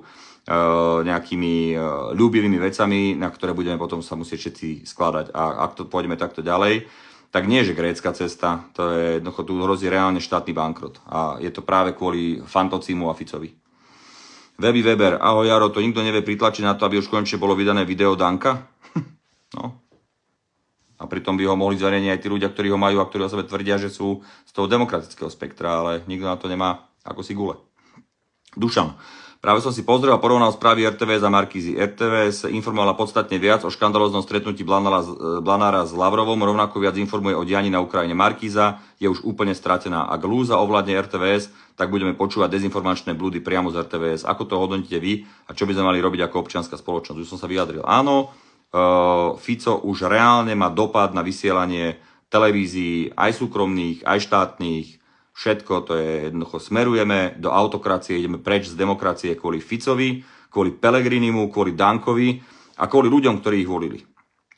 nejakými e, ľúbivými vecami, na ktoré budeme potom sa musieť všetci skladať. A ak to pôjdeme takto ďalej, tak nie je, že grécka cesta, to je jednoducho, tu hrozí reálne štátny bankrot. A je to práve kvôli Fantocimu a Ficovi. Weby Weber, ahoj Jaro, to nikto nevie pritlačiť na to, aby už konečne bolo vydané video Danka? no. A pritom by ho mohli zverejniť aj tí ľudia, ktorí ho majú a ktorí o sebe tvrdia, že sú z toho demokratického spektra, ale nikto na to nemá ako si gule. Dušan, Práve som si pozrel a porovnal správy RTV za Markízy. RTV sa informovala podstatne viac o škandaloznom stretnutí Blanára, e, Blanára s Lavrovom, rovnako viac informuje o dianí na Ukrajine. Markíza je už úplne stratená. Ak Lúza ovládne RTVS, tak budeme počúvať dezinformačné blúdy priamo z RTVS. Ako to hodnotíte vy a čo by sme mali robiť ako občianská spoločnosť? Už som sa vyjadril. Áno, e, Fico už reálne má dopad na vysielanie televízií, aj súkromných, aj štátnych, všetko, to je jednoducho, smerujeme do autokracie, ideme preč z demokracie kvôli Ficovi, kvôli Pelegrinimu, kvôli Dankovi a kvôli ľuďom, ktorí ich volili.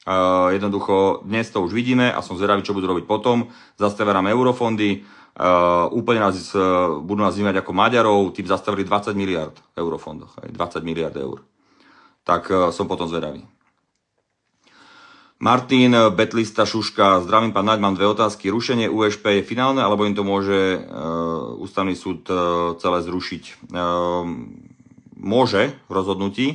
Uh, jednoducho, dnes to už vidíme a som zvedavý, čo budú robiť potom. Zastaveráme eurofondy, uh, úplne nás, uh, budú nás vnímať ako Maďarov, tým zastavili 20 miliard eurofondov, 20 miliard eur. Tak uh, som potom zvedavý. Martin, eh, Betlista, Šuška, zdravím pán Naď, mám dve otázky. Rušenie USP je finálne, alebo im to môže eh, ústavný súd eh, celé zrušiť? môže v rozhodnutí,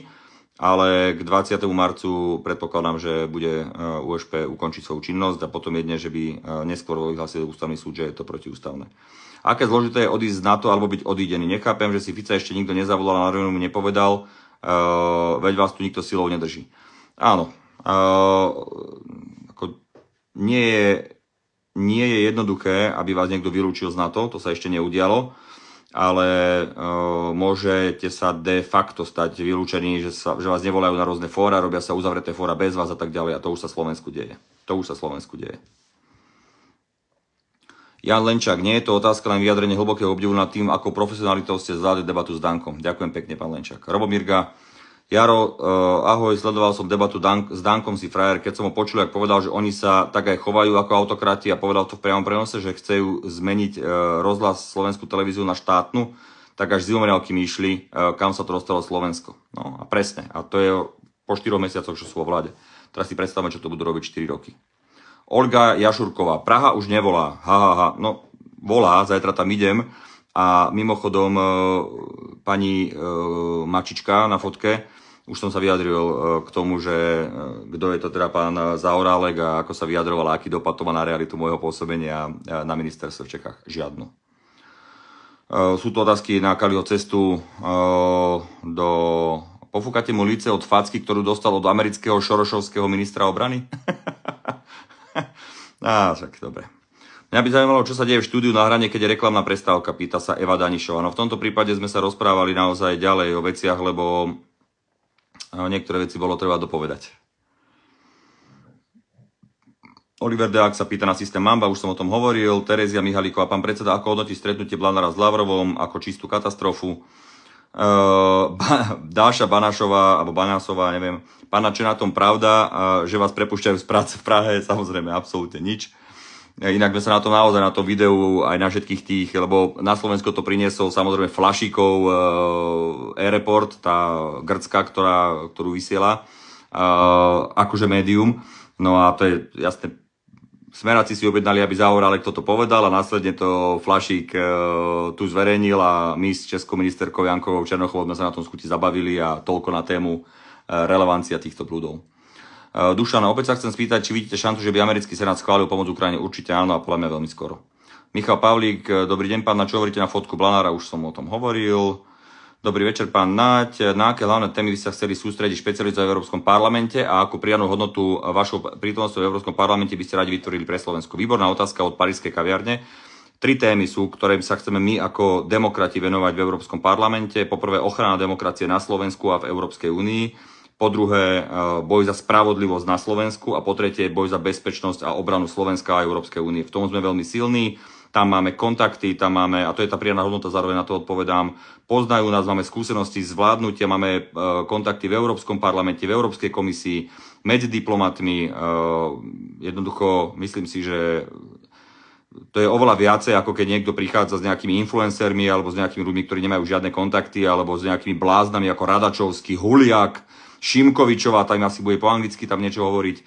ale k 20. marcu predpokladám, že bude USP ukončiť svoju činnosť a potom jedne, že by neskôr vyhlásil ústavný súd, že je to protiústavné. Aké zložité je odísť z NATO alebo byť odídený? Nechápem, že si Fica ešte nikto nezavolal, a na mu nepovedal, veď vás tu nikto silou nedrží. Áno, ako nie, je, nie je jednoduché, aby vás niekto vylúčil z NATO, to sa ešte neudialo, ale e, môžete sa de facto stať vylúčení, že, sa, že vás nevolajú na rôzne fóra, robia sa uzavreté fóra bez vás a tak ďalej a to už sa Slovensku deje. To už sa Slovensku deje. Jan Lenčák, nie je to otázka len vyjadrenie hlbokého obdivu nad tým, ako profesionalitou ste zvládli debatu s Dankom. Ďakujem pekne, pán Lenčák. Robo Mirga, Jaro, eh, ahoj, sledoval som debatu s Dankom si frajer, keď som ho počul, ak povedal, že oni sa tak aj chovajú ako autokrati a povedal to v priamom prenose, že chcú zmeniť eh, rozhlas slovenskú televíziu na štátnu, tak až zimomrial, kým išli, eh, kam sa to dostalo Slovensko. No a presne, a to je po 4 mesiacoch, čo sú vo vláde. Teraz si predstavme, čo to budú robiť 4 roky. Olga Jašurková, Praha už nevolá, ha, ha, ha. no volá, zajtra tam idem, a mimochodom, e, pani e, Mačička na fotke, už som sa vyjadril e, k tomu, že kto je to teda pán Zaorálek a ako sa vyjadrovala, aký dopad to má na realitu môjho pôsobenia na ministerstve v Čechách. Žiadno. Sú to otázky na Kaliho cestu do... Pofúkate mu lice od facky, ktorú dostal od amerického šorošovského ministra obrany? Á, však dobre. Mňa by zaujímalo, čo sa deje v štúdiu na hrane, keď je reklamná prestávka, pýta sa Eva Danišová. No v tomto prípade sme sa rozprávali naozaj ďalej o veciach, lebo e, niektoré veci bolo treba dopovedať. Oliver Deák sa pýta na systém Mamba, už som o tom hovoril. Terezia Mihalíková, pán predseda, ako hodnotí stretnutie Blanára s Lavrovom ako čistú katastrofu? Uh, ba, Dáša Banašová, alebo Banásová, neviem. Pána, čo na tom pravda, uh, že vás prepušťajú z práce v Prahe? Samozrejme, absolútne nič. Uh, E, inak sme sa na to naozaj, na to videu, aj na všetkých tých, lebo na Slovensko to priniesol samozrejme Flašikov e, Airport, tá grcka, ktorá, ktorú vysiela, e, akože médium. No a to je jasné, smeráci si objednali, aby zaorali, kto to povedal a následne to Flašik e, tu zverejnil a my s českou ministerkou Jankovou Černochovou sme sa na tom skuti zabavili a toľko na tému e, relevancia týchto blúdov. Eh, Dušan, opäť sa chcem spýtať, či vidíte šancu, že by americký senát schválil pomoc Ukrajine. Určite áno a podľa mňa veľmi skoro. Michal Pavlík, eh, dobrý deň pán, na čo hovoríte na fotku Blanára, už som o tom hovoril. Dobrý večer pán Naď, eh, na aké hlavné témy by sa chceli sústrediť špecializovať v Európskom parlamente a akú prijanú hodnotu vašou prítomnosťou v Európskom parlamente by ste radi vytvorili pre Slovensko? Výborná otázka od Parískej kaviarne. Tri témy sú, ktoré sa chceme my ako demokrati venovať v Európskom parlamente. Poprvé ochrana demokracie na Slovensku a v Európskej únii po druhé e, boj za spravodlivosť na Slovensku a po tretie boj za bezpečnosť a obranu Slovenska a Európskej únie. V tom sme veľmi silní tam máme kontakty, tam máme, a to je tá pridaná hodnota, zároveň na to odpovedám, poznajú nás, máme skúsenosti zvládnutia. máme e, kontakty v Európskom parlamente, v Európskej komisii, medzi diplomatmi, e, jednoducho myslím si, že to je oveľa viacej, ako keď niekto prichádza s nejakými influencermi alebo s nejakými ľuďmi, ktorí nemajú žiadne kontakty, alebo s nejakými bláznami ako Radačovský, Huliak, Šimkovičová, tak asi bude po anglicky tam niečo hovoriť. E,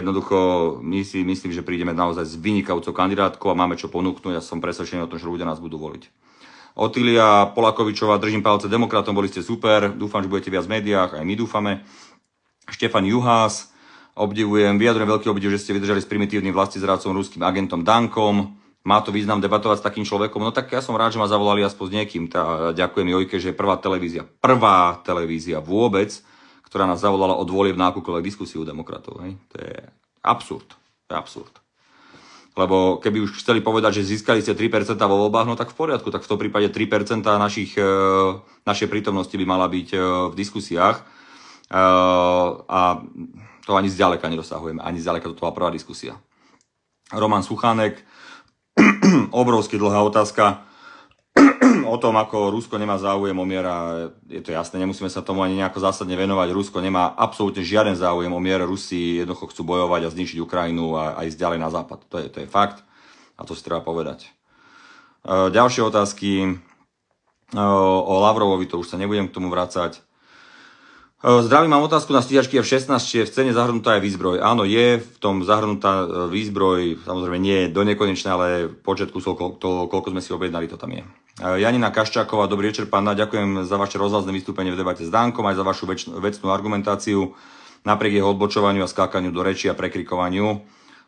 jednoducho, my si myslím, že prídeme naozaj s vynikajúcou kandidátkou a máme čo ponúknuť a som presvedčený o tom, že ľudia nás budú voliť. Otilia Polakovičová, držím palce demokratom, boli ste super, dúfam, že budete viac v médiách, aj my dúfame. Štefan Juhás, obdivujem, vyjadrujem veľký obdiv, že ste vydržali s primitívnym vlastizrácom ruským agentom Dankom má to význam debatovať s takým človekom. No tak ja som rád, že ma zavolali aspoň s niekým. Tá, ďakujem Jojke, že je prvá televízia, prvá televízia vôbec, ktorá nás zavolala od volieb na akúkoľvek diskusiu demokratov. Hej? To je absurd. To je absurd. Lebo keby už chceli povedať, že získali ste 3% vo voľbách, no tak v poriadku, tak v tom prípade 3% našich, e, našej prítomnosti by mala byť e, v diskusiách. E, a to ani zďaleka nedosahujeme, ani zďaleka toto bola prvá diskusia. Roman Suchánek, obrovský dlhá otázka o tom, ako Rusko nemá záujem o mier a je to jasné, nemusíme sa tomu ani nejako zásadne venovať. Rusko nemá absolútne žiaden záujem o mier. Rusi jednoducho chcú bojovať a zničiť Ukrajinu a, a ísť ďalej na západ. To je, to je fakt a to si treba povedať. E, ďalšie otázky e, o Lavrovovi, to už sa nebudem k tomu vrácať. E, zdravím, mám otázku na stíhačky F-16, či je v cene zahrnutá aj výzbroj. Áno, je v tom zahrnutá výzbroj, samozrejme nie je do nekonečná, ale počet kusov, koľko, koľko sme si objednali, to tam je. E, Janina Kaščáková, dobrý večer, pána. Ďakujem za vaše rozhlasné vystúpenie v debate s Dankom, aj za vašu vecnú argumentáciu, napriek jeho odbočovaniu a skákaniu do reči a prekrikovaniu.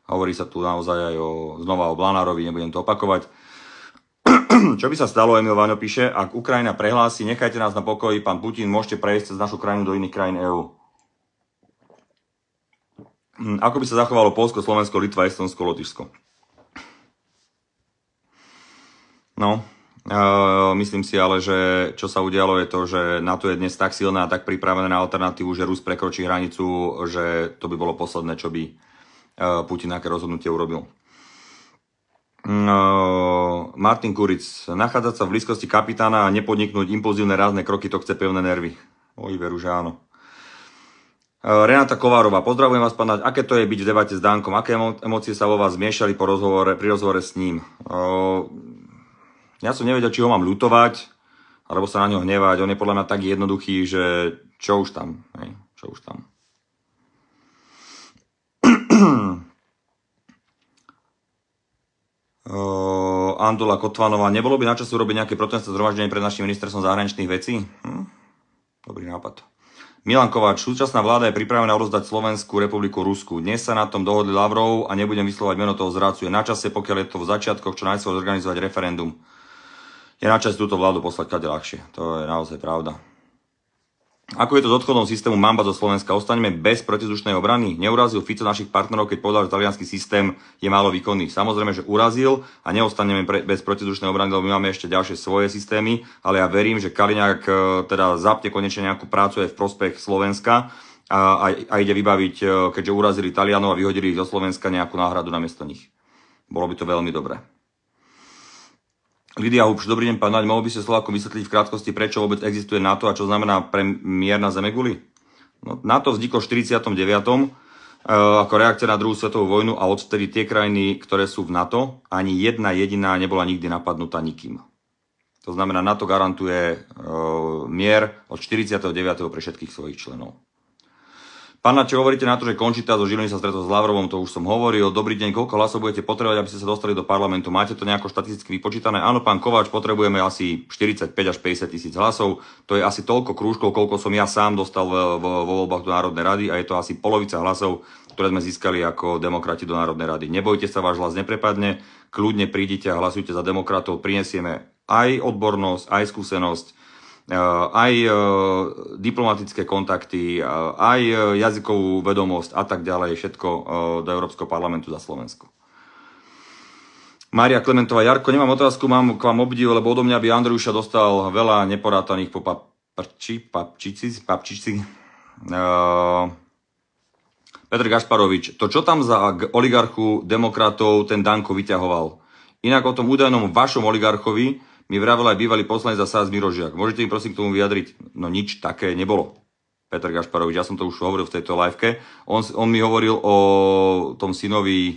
Hovorí sa tu naozaj aj o, znova o Blanárovi, nebudem to opakovať. Čo by sa stalo, Emil Vaňo píše, ak Ukrajina prehlási, nechajte nás na pokoji, pán Putin, môžete prejsť cez našu krajinu do iných krajín EÚ. Hm, ako by sa zachovalo Polsko, Slovensko, Litva, Estonsko, Lotyšsko? No, Ehm, myslím si ale, že čo sa udialo je to, že NATO je dnes tak silná a tak pripravená na alternatívu, že Rus prekročí hranicu, že to by bolo posledné, čo by ehm, Putin aké rozhodnutie urobil. Ehm, Martin Kuric, nachádzať sa v blízkosti kapitána a nepodniknúť impulzívne rázne kroky, to chce pevné nervy. Oj, veru, že áno. Renata Kovárová, pozdravujem vás, pána. aké to je byť v debate s Dankom, aké emócie sa vo vás zmiešali po rozhovore, pri rozhovore s ním. Ja som nevedel, či ho mám ľutovať, alebo sa na ňo hnevať. On je podľa mňa tak jednoduchý, že čo už tam, hej, čo už tam. Uh, Andula Kotvanová, nebolo by na času urobiť nejaké protestné zhromaždenie pred našim ministerstvom zahraničných vecí? Hm? Dobrý nápad. Milan Kováč, súčasná vláda je pripravená rozdať Slovenskú republiku Rusku. Dnes sa na tom dohodli Lavrov a nebudem vyslovať meno toho zrácu Je na čase, pokiaľ je to v začiatkoch, čo najskôr zorganizovať referendum je na čas túto vládu poslať kade ľahšie. To je naozaj pravda. Ako je to s odchodom systému Mamba zo Slovenska? ostaneme bez protizdušnej obrany? Neurazil Fico našich partnerov, keď povedal, že talianský systém je málo výkonný. Samozrejme, že urazil a neostaneme pre, bez protizdušnej obrany, lebo my máme ešte ďalšie svoje systémy, ale ja verím, že Kaliňák e, teda zapne konečne nejakú prácu aj v prospech Slovenska a, a, a ide vybaviť, e, keďže urazili Talianov a vyhodili ich zo Slovenska nejakú náhradu na miesto nich. Bolo by to veľmi dobré. Lidia Hubš, dobrý deň, pán Naď. Mohol by ste Slovákom vysvetliť v krátkosti, prečo vôbec existuje NATO a čo znamená pre mier na Zemeguli? No, NATO vzniklo v 49. E, ako reakcia na druhú svetovú vojnu a odvtedy tie krajiny, ktoré sú v NATO, ani jedna jediná nebola nikdy napadnutá nikým. To znamená, NATO garantuje e, mier od 49. pre všetkých svojich členov. Pána, čo hovoríte na to, že tá zo Žiliny sa stretol s Lavrovom, to už som hovoril. Dobrý deň, koľko hlasov budete potrebovať, aby ste sa dostali do parlamentu? Máte to nejako štatisticky vypočítané? Áno, pán Kováč, potrebujeme asi 45 až 50 tisíc hlasov. To je asi toľko krúžkov, koľko som ja sám dostal vo voľbách do Národnej rady a je to asi polovica hlasov, ktoré sme získali ako demokrati do Národnej rady. Nebojte sa, váš hlas neprepadne, kľudne prídite a hlasujte za demokratov, prinesieme aj odbornosť, aj skúsenosť, aj diplomatické kontakty, aj jazykovú vedomosť a tak ďalej, všetko do Európskeho parlamentu za Slovensko. Maria Klementová, Jarko, nemám otázku, mám k vám obdiv, lebo odo mňa by Andruša dostal veľa neporátaných po papči, papčici, papčici. Uh, Petr Gašparovič, to čo tam za oligarchu demokratov ten Danko vyťahoval? Inak o tom údajnom vašom oligarchovi, mi vravel aj bývalý poslanec za SAS Mirožiak. Môžete mi prosím k tomu vyjadriť? No nič také nebolo. Peter Gašparovič, ja som to už hovoril v tejto liveke. On, on mi hovoril o tom synovi e,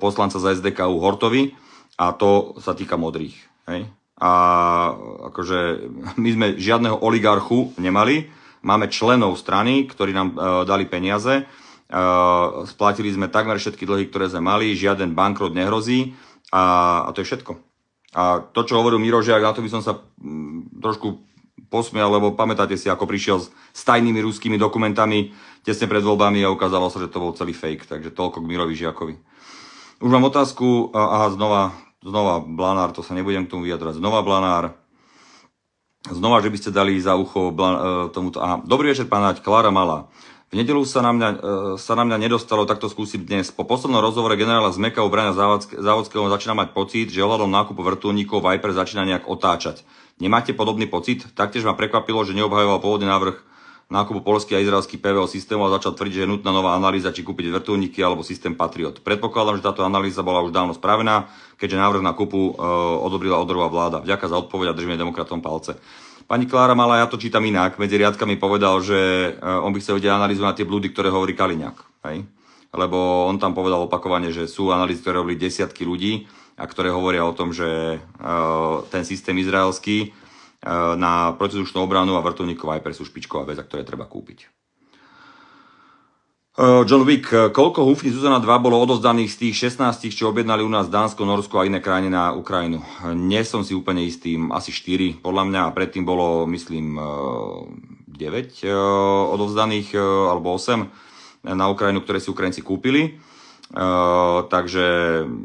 poslanca za SDKU Hortovi a to sa týka modrých. Hej? A akože my sme žiadneho oligarchu nemali, máme členov strany, ktorí nám e, dali peniaze, e, splatili sme takmer všetky dlhy, ktoré sme mali, žiaden bankrot nehrozí a, a to je všetko. A to, čo hovoril Miro Žiak, na to by som sa mm, trošku posmial, lebo pamätáte si, ako prišiel s, tajnými ruskými dokumentami tesne pred voľbami a ukázalo sa, že to bol celý fake. Takže toľko k Mirovi Žiakovi. Už mám otázku. Aha, znova, znova Blanár, to sa nebudem k tomu vyjadrať. Znova Blanár. Znova, že by ste dali za ucho e, tomuto. Aha, dobrý večer, pána Klára Malá. V nedelu sa na, mňa, e, sa na mňa nedostalo, tak to skúsim dnes. Po poslednom rozhovore generála Zmeka u Brania Závodského začína mať pocit, že ohľadom nákupu vrtulníkov Viper začína nejak otáčať. Nemáte podobný pocit? Taktiež ma prekvapilo, že neobhajoval pôvodný návrh nákupu polský a izraelský PVO systémov a začal tvrdiť, že je nutná nová analýza, či kúpiť vrtulníky alebo systém Patriot. Predpokladám, že táto analýza bola už dávno spravená, keďže návrh na kúpu e, odobrila odrová vláda. Vďaka za odpoveď a držíme demokratom palce. Pani Klára Malá, ja to čítam inak, medzi riadkami povedal, že eh, on by chcel vidieť analýzu na tie blúdy, ktoré hovorí Kaliňák. Hej? Lebo on tam povedal opakovane, že sú analýzy, ktoré robili desiatky ľudí a ktoré hovoria o tom, že eh, ten systém izraelský eh, na protizdušnú obranu a vrtovníkov aj pre sú špičková vec, ktoré treba kúpiť. John Wick, e, koľko húfni Zuzana 2 bolo odozdaných z tých 16, čo objednali u nás Dánsko, Norsko a iné krajiny na Ukrajinu? Nie som si úplne istý, asi 4 podľa mňa a predtým bolo, myslím, 9 e, e, odovzdaných alebo 8 na Ukrajinu, ktoré si Ukrajinci kúpili. takže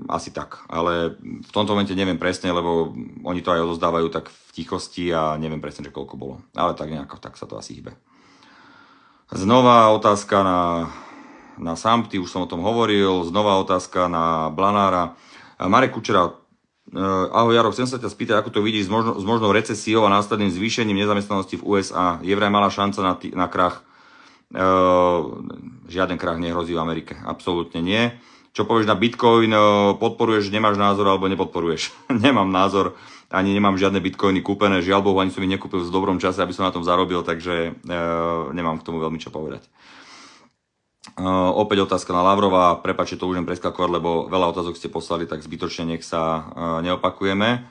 asi tak, ale v tomto momente neviem presne, lebo oni to aj odozdávajú tak v tichosti a neviem presne, že koľko bolo. Ale tak nejako, tak sa to asi hýbe. Znova otázka na, na Sampty, už som o tom hovoril. Znova otázka na Blanára. Marek Kučera, e, ahoj Jaro, chcem sa ťa spýtať, ako to vidíš s, možno, s možnou recesiou a následným zvýšením nezamestnanosti v USA. Je vraj malá šanca na, tý, na krach? E, žiaden krach nehrozí v Amerike, absolútne nie. Čo povieš na Bitcoin, e, podporuješ, nemáš názor alebo nepodporuješ? Nemám názor ani nemám žiadne bitcoiny kúpené, žiaľ Bohu, ani som ich nekúpil v dobrom čase, aby som na tom zarobil, takže e, nemám k tomu veľmi čo povedať. E, opäť otázka na Lavrova, prepáčte, to už len preskakovať, lebo veľa otázok ste poslali, tak zbytočne nech sa uh, neopakujeme.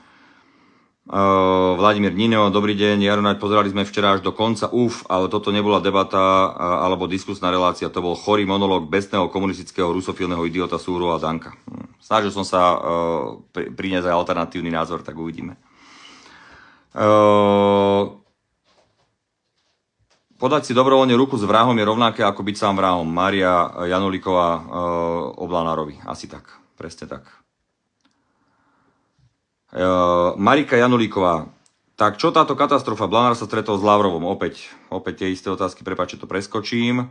Vladimír Nino, dobrý deň, Jaronať, pozerali sme včera až do konca, uf, ale toto nebola debata alebo diskusná relácia, to bol chorý monolog bestného komunistického rusofilného idiota a Danka. Hm. Snažil som sa priniesť aj alternatívny názor, tak uvidíme. Podať si dobrovoľne ruku s vrahom je rovnaké ako byť sám vrahom. Mária Janulíková Oblanárovi, asi tak, presne tak. Ehm, Marika Janulíková. Tak čo táto katastrofa? Blanár sa stretol s Lavrovom. Opäť, opäť tie isté otázky, prepáčte, to preskočím.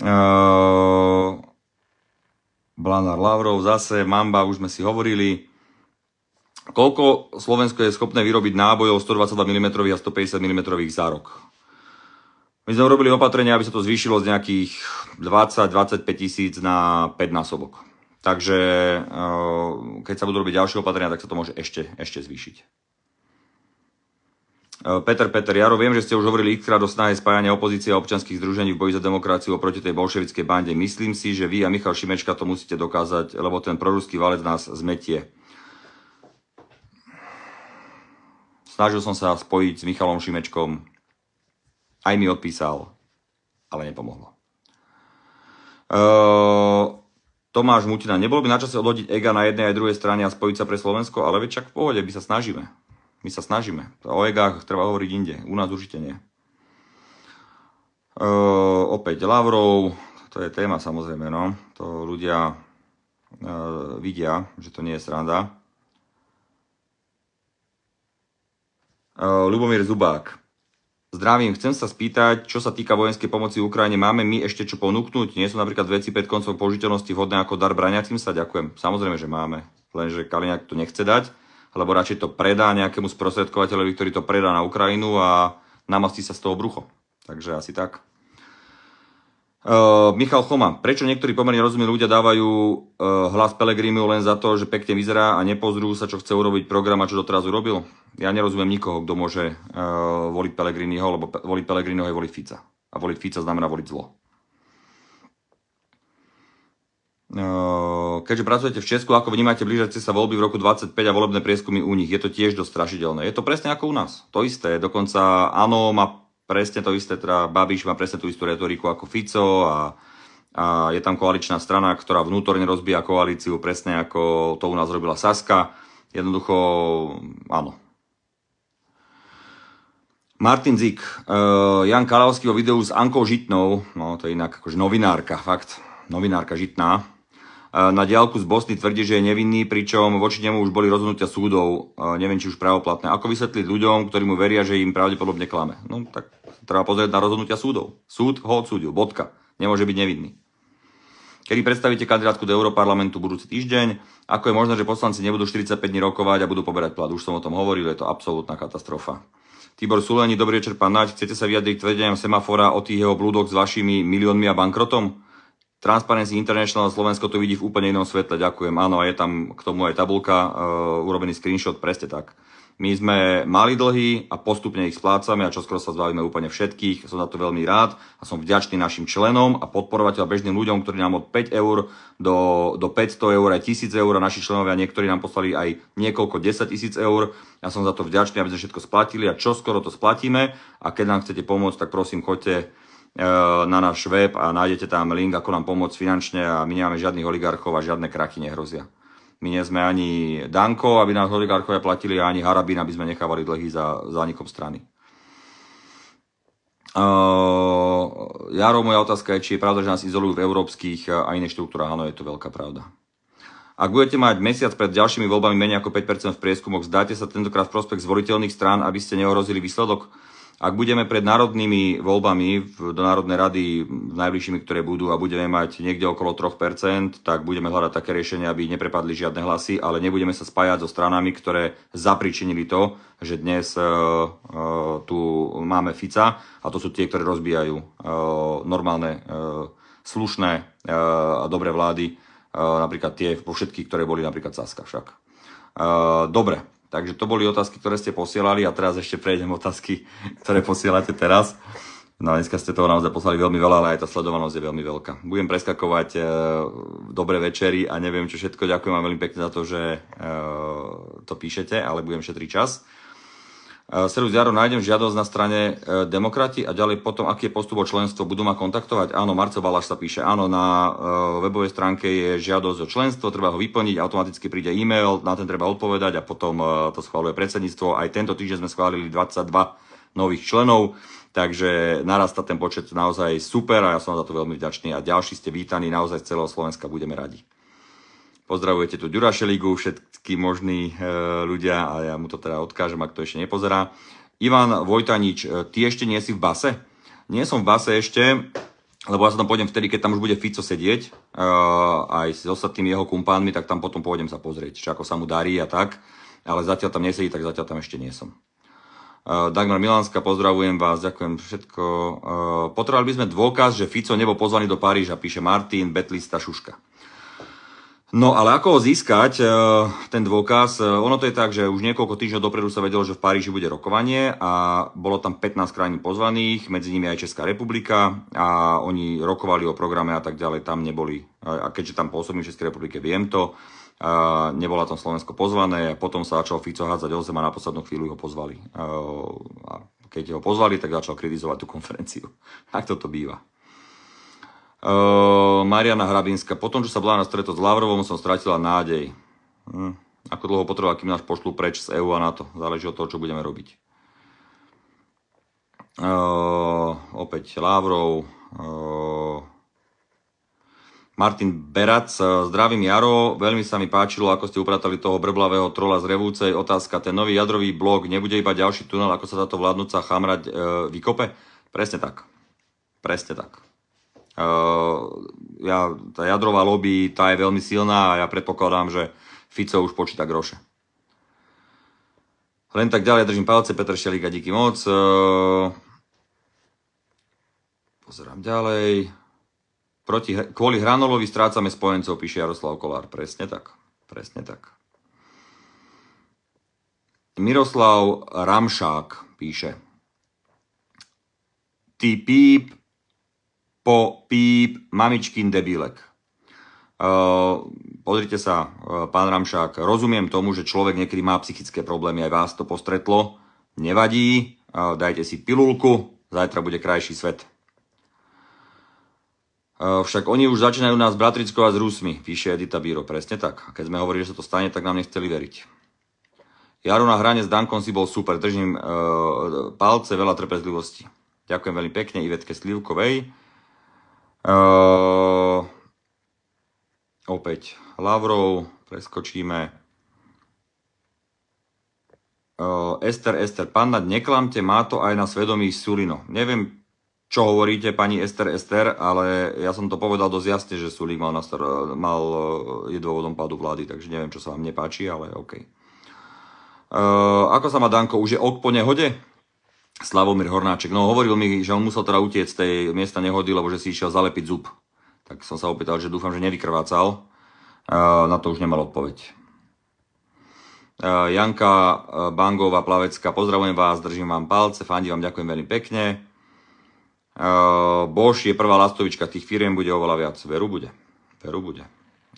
Uh, Blanár Lavrov, zase Mamba, už sme si hovorili. Koľko Slovensko je schopné vyrobiť nábojov 122 mm a 150 mm za rok? My sme urobili opatrenia, aby sa to zvýšilo z nejakých 20-25 tisíc na 5 násobok. Takže eh, keď sa budú robiť ďalšie opatrenia, tak sa to môže ešte, ešte zvýšiť. Eh, Peter, Peter, Jaro, viem, že ste už hovorili krát o snahe spájania opozície a občanských združení v boji za demokraciu oproti tej bolševickej bande. Myslím si, že vy a Michal Šimečka to musíte dokázať, lebo ten proruský valec nás zmetie. Snažil som sa spojiť s Michalom Šimečkom. Aj mi odpísal, ale nepomohlo. Uh, Tomáš Mutina, nebolo by na čase odhodiť EGA na jednej aj druhej strane a spojiť sa pre Slovensko, ale veď čak v pohode, my sa snažíme. My sa snažíme. O EGách treba hovoriť inde, u nás určite nie. opäť Lavrov, to je téma samozrejme, no. To ľudia vidia, že to nie je sranda. Uh, Lubomír Zubák. Zdravím, chcem sa spýtať, čo sa týka vojenskej pomoci v Ukrajine, máme my ešte čo ponúknuť? Nie sú napríklad veci pred koncom použiteľnosti vhodné ako dar braniacim sa? Ďakujem. Samozrejme, že máme, lenže Kaliňák to nechce dať, lebo radšej to predá nejakému sprostredkovateľovi, ktorý to predá na Ukrajinu a namastí sa z toho brucho. Takže asi tak. Uh, Michal Choma, prečo niektorí pomerne rozumní ľudia dávajú uh, hlas Pelegrimiu len za to, že pekne vyzerá a nepozrú sa, čo chce urobiť program a čo doteraz urobil? Ja nerozumiem nikoho, kto môže uh, voliť Pelegriniho, lebo pe- voliť Pelegriniho je voliť Fica. A voliť Fica znamená voliť zlo. Uh, keďže pracujete v Česku, ako vnímate blížiace sa voľby v roku 25 a volebné prieskumy u nich? Je to tiež dosť strašidelné. Je to presne ako u nás. To isté. Dokonca áno, má presne to isté, teda Babiš má presne tú istú retoriku ako Fico a, a je tam koaličná strana, ktorá vnútorne rozbíja koalíciu, presne ako to u nás robila Saska. Jednoducho, áno, Martin Zik, uh, e, Jan Kalavský vo videu s Ankou Žitnou, no to je inak akože novinárka, fakt, novinárka Žitná, uh, na diálku z Bosny tvrdí, že je nevinný, pričom voči nemu už boli rozhodnutia súdov, uh, neviem či už právoplatné. Ako vysvetliť ľuďom, ktorí mu veria, že im pravdepodobne klame? No tak Treba pozrieť na rozhodnutia súdov. Súd ho odsúdil, bodka. Nemôže byť nevinný. Kedy predstavíte kandidátku do Európarlamentu budúci týždeň? Ako je možné, že poslanci nebudú 45 dní rokovať a budú poberať plat? Už som o tom hovoril, je to absolútna katastrofa. Tibor Suleni, dobrý večer, pán Naď. Chcete sa vyjadriť tvrdeniam semafora o tých jeho blúdoch s vašimi miliónmi a bankrotom? Transparency International Slovensko to vidí v úplne inom svetle, ďakujem. Áno, a je tam k tomu aj tabulka, uh, urobený screenshot, preste tak. My sme mali dlhy a postupne ich splácame a čoskoro sa zbavíme úplne všetkých. Som za to veľmi rád a som vďačný našim členom a podporovateľom bežným ľuďom, ktorí nám od 5 eur do, do 500 eur aj 1000 eur a naši členovia niektorí nám poslali aj niekoľko 10 tisíc eur. Ja som za to vďačný, aby sme všetko splatili a čoskoro to splatíme a keď nám chcete pomôcť, tak prosím choďte e, na náš web a nájdete tam link, ako nám pomôcť finančne a my nemáme žiadnych oligarchov a žiadne kraky nehrozia. My nie sme ani Danko, aby nás oligarchovia platili, ani Harabín, aby sme nechávali dlhy za zánikom strany. Uh, Jaro, moja otázka je, či je pravda, že nás izolujú v európskych e, a iných štruktúrach. Áno, je to veľká pravda. Ak budete mať mesiac pred ďalšími voľbami menej ako 5% v prieskumoch, zdáte sa tentokrát v prospekt zvoliteľných strán, aby ste neohrozili výsledok? Ak budeme pred národnými voľbami do Národnej rady s najbližšími, ktoré budú a budeme mať niekde okolo 3%, tak budeme hľadať také riešenie, aby neprepadli žiadne hlasy, ale nebudeme sa spájať so stranami, ktoré zapričinili to, že dnes uh, uh, tu máme Fica a to sú tie, ktoré rozbijajú uh, normálne, slušné a dobré vlády, napríklad tie vo všetkých, ktoré boli napríklad Saska však. Dobre, Takže to boli otázky, ktoré ste posielali a teraz ešte prejdem otázky, ktoré posielate teraz. No dneska ste toho naozaj poslali veľmi veľa, ale aj tá sledovanosť je veľmi veľká. Budem preskakovať e, dobré večery a neviem čo všetko. Ďakujem vám veľmi pekne za to, že eh, to píšete, ale budem šetriť čas. Servus Jaro, nájdem žiadosť na strane e, Demokrati a ďalej potom, aký je postup o členstvo, budú ma kontaktovať? Áno, Marco Balaš sa píše, áno, na e, webovej stránke je žiadosť o členstvo, treba ho vyplniť, automaticky príde e-mail, na ten treba odpovedať a potom e, to schváluje predsedníctvo. Aj tento týždeň sme schválili 22 nových členov, takže narasta ten počet naozaj super a ja som za to veľmi vďačný a ďalší ste vítaní naozaj z celého Slovenska, budeme radi. Pozdravujete tu Duraše Ligu, všetky možní e, ľudia a ja mu to teda odkážem, ak to ešte nepozerá. Ivan Vojtanič, e, ty ešte nie si v base? Nie som v base ešte, lebo ja sa tam pôjdem vtedy, keď tam už bude Fico sedieť, e, aj s ostatnými jeho kumpánmi, tak tam potom pôjdem sa pozrieť, čo ako sa mu darí a tak. Ale zatiaľ tam nesedí, tak zatiaľ tam ešte nie som. Dagmar Milánska, pozdravujem vás, ďakujem všetko. Potrebovali by sme dôkaz, že Fico nebol pozvaný do Paríža, píše Martin Betlista Šuška. No ale ako ho získať, e, ten dôkaz, e, ono to je tak, že už niekoľko týždňov dopredu sa vedelo, že v Paríži bude rokovanie a bolo tam 15 krajín pozvaných, medzi nimi aj Česká republika a oni rokovali o programe a tak ďalej, tam neboli. E, a keďže tam pôsobím v Českej republike, viem to, a nebola tam Slovensko pozvané, potom sa začal Fico hádzať o zem a na poslednú chvíľu ho pozvali. A keď ho pozvali, tak začal kritizovať tú konferenciu. Tak toto býva. Ehm, Mariana Hrabinská. Potom, čo sa na stretol s Lavrovom, som stratila nádej. Hm. Ako dlho potreba kým nás pošlú preč z EU a NATO? Záleží od toho, čo budeme robiť. Uh, opäť Lavrov. Uh, Martin Berac. Zdravím Jaro, veľmi sa mi páčilo, ako ste upratali toho brblavého trola z Revúcej. Otázka, ten nový jadrový blok nebude iba ďalší tunel, ako sa táto vládnúca chamrať e, vykope? Presne tak. Presne tak. Eh, ja, tá jadrová lobby, tá je veľmi silná a ja predpokladám, že Fico už počíta groše. Len tak ďalej držím palce, Petr Šeliga, díky moc. Eh, pozerám ďalej. Proti, kvôli Hranolovi strácame spojencov, píše Jaroslav Kolár. Presne tak, presne tak. Miroslav Ramšák píše. Ty píp, po píp mamičkin debilek. Uh, e, pozrite sa, uh, pán Ramšák, rozumiem tomu, že človek niekedy má psychické problémy, aj vás to postretlo, nevadí, uh, dajte si pilulku, zajtra bude krajší svet. Však oni už začínajú nás bratrickovať s Rusmi, píše Edita Biro, presne tak. A keď sme hovorili, že sa to stane, tak nám nechceli veriť. Jaro na hrane s Dankom si bol super, držím palce, veľa trpezlivosti. Ďakujem veľmi pekne Ivetke Slivkovej. Ehm, opäť Lavrov, preskočíme. Uh, Ester, Ester, pán neklamte, má to aj na svedomí Sulino. Neviem, čo hovoríte, pani Ester, Ester, ale ja som to povedal dosť jasne, že Sulík mal, na star- mal eh, je dôvodom pádu vlády, takže neviem, čo sa vám nepáči, ale OK. Uh, ehm, ako sa má Danko, už je ok po nehode? Slavomír Hornáček. No hovoril mi, že on musel teda utiecť z tej miesta nehody, lebo že si išiel zalepiť zub. Tak som sa opýtal, že dúfam, že nevykrvácal. Na to už nemal odpoveď. Janka e, Bangová Plavecka, pozdravujem vás, držím vám palce, fandi vám, ďakujem veľmi pekne. E, Bož je prvá lastovička tých firiem, bude oveľa viac. Veru bude. Veru bude.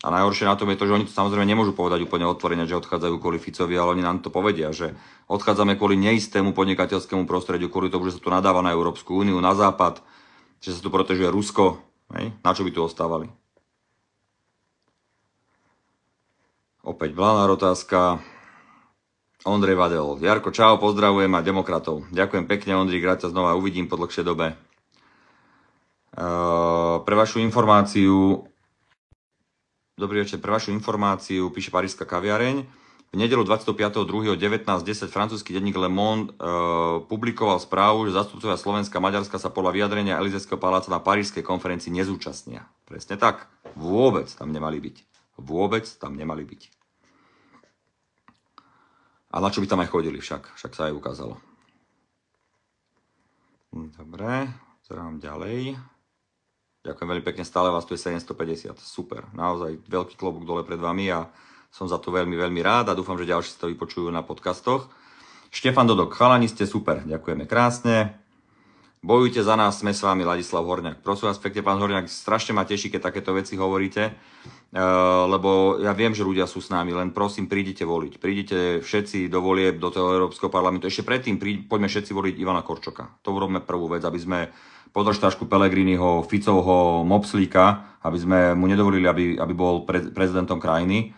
A najhoršie na tom je to, že oni to samozrejme nemôžu povedať úplne otvorene, že odchádzajú kvôli Ficovi, ale oni nám to povedia, že odchádzame kvôli neistému podnikateľskému prostrediu, kvôli tomu, že sa tu nadáva na Európsku úniu, na Západ, že sa tu protežuje Rusko. Hej? Na čo by tu ostávali? Opäť vládna otázka. Ondrej Vadel. Jarko, čau, pozdravujem a demokratov. Ďakujem pekne, Ondrej, rád sa znova uvidím po dlhšej dobe. Uh, pre vašu informáciu, Dobrý večer, pre vašu informáciu píše Parížska kaviareň. V nedelu 25.2.19.10 francúzsky denník Le Monde e, publikoval správu, že zastupcovia Slovenska a Maďarska sa podľa vyjadrenia Elizejského paláca na parížskej konferencii nezúčastnia. Presne tak. Vôbec tam nemali byť. Vôbec tam nemali byť. A na čo by tam aj chodili však? Však sa aj ukázalo. Dobre, zrám ďalej. Ďakujem veľmi pekne, stále vás tu je 750. Super, naozaj veľký klobúk dole pred vami a som za to veľmi, veľmi rád a dúfam, že ďalší si to vypočujú na podcastoch. Štefan Dodok, chalani ste super, ďakujeme krásne. Bojujte za nás, sme s vami, Ladislav Horňák. Prosím vás pekne, pán Horňák, strašne ma teší, keď takéto veci hovoríte, eh, lebo ja viem, že ľudia sú s nami, len prosím, prídite voliť. Prídite všetci do volieb, do toho Európskeho parlamentu. Ešte predtým príď, poďme všetci voliť Ivana Korčoka. To urobme prvú vec, aby sme podržtašku Pelegriniho, Ficovho, Mopslíka, aby sme mu nedovolili, aby, aby bol pre, prezidentom krajiny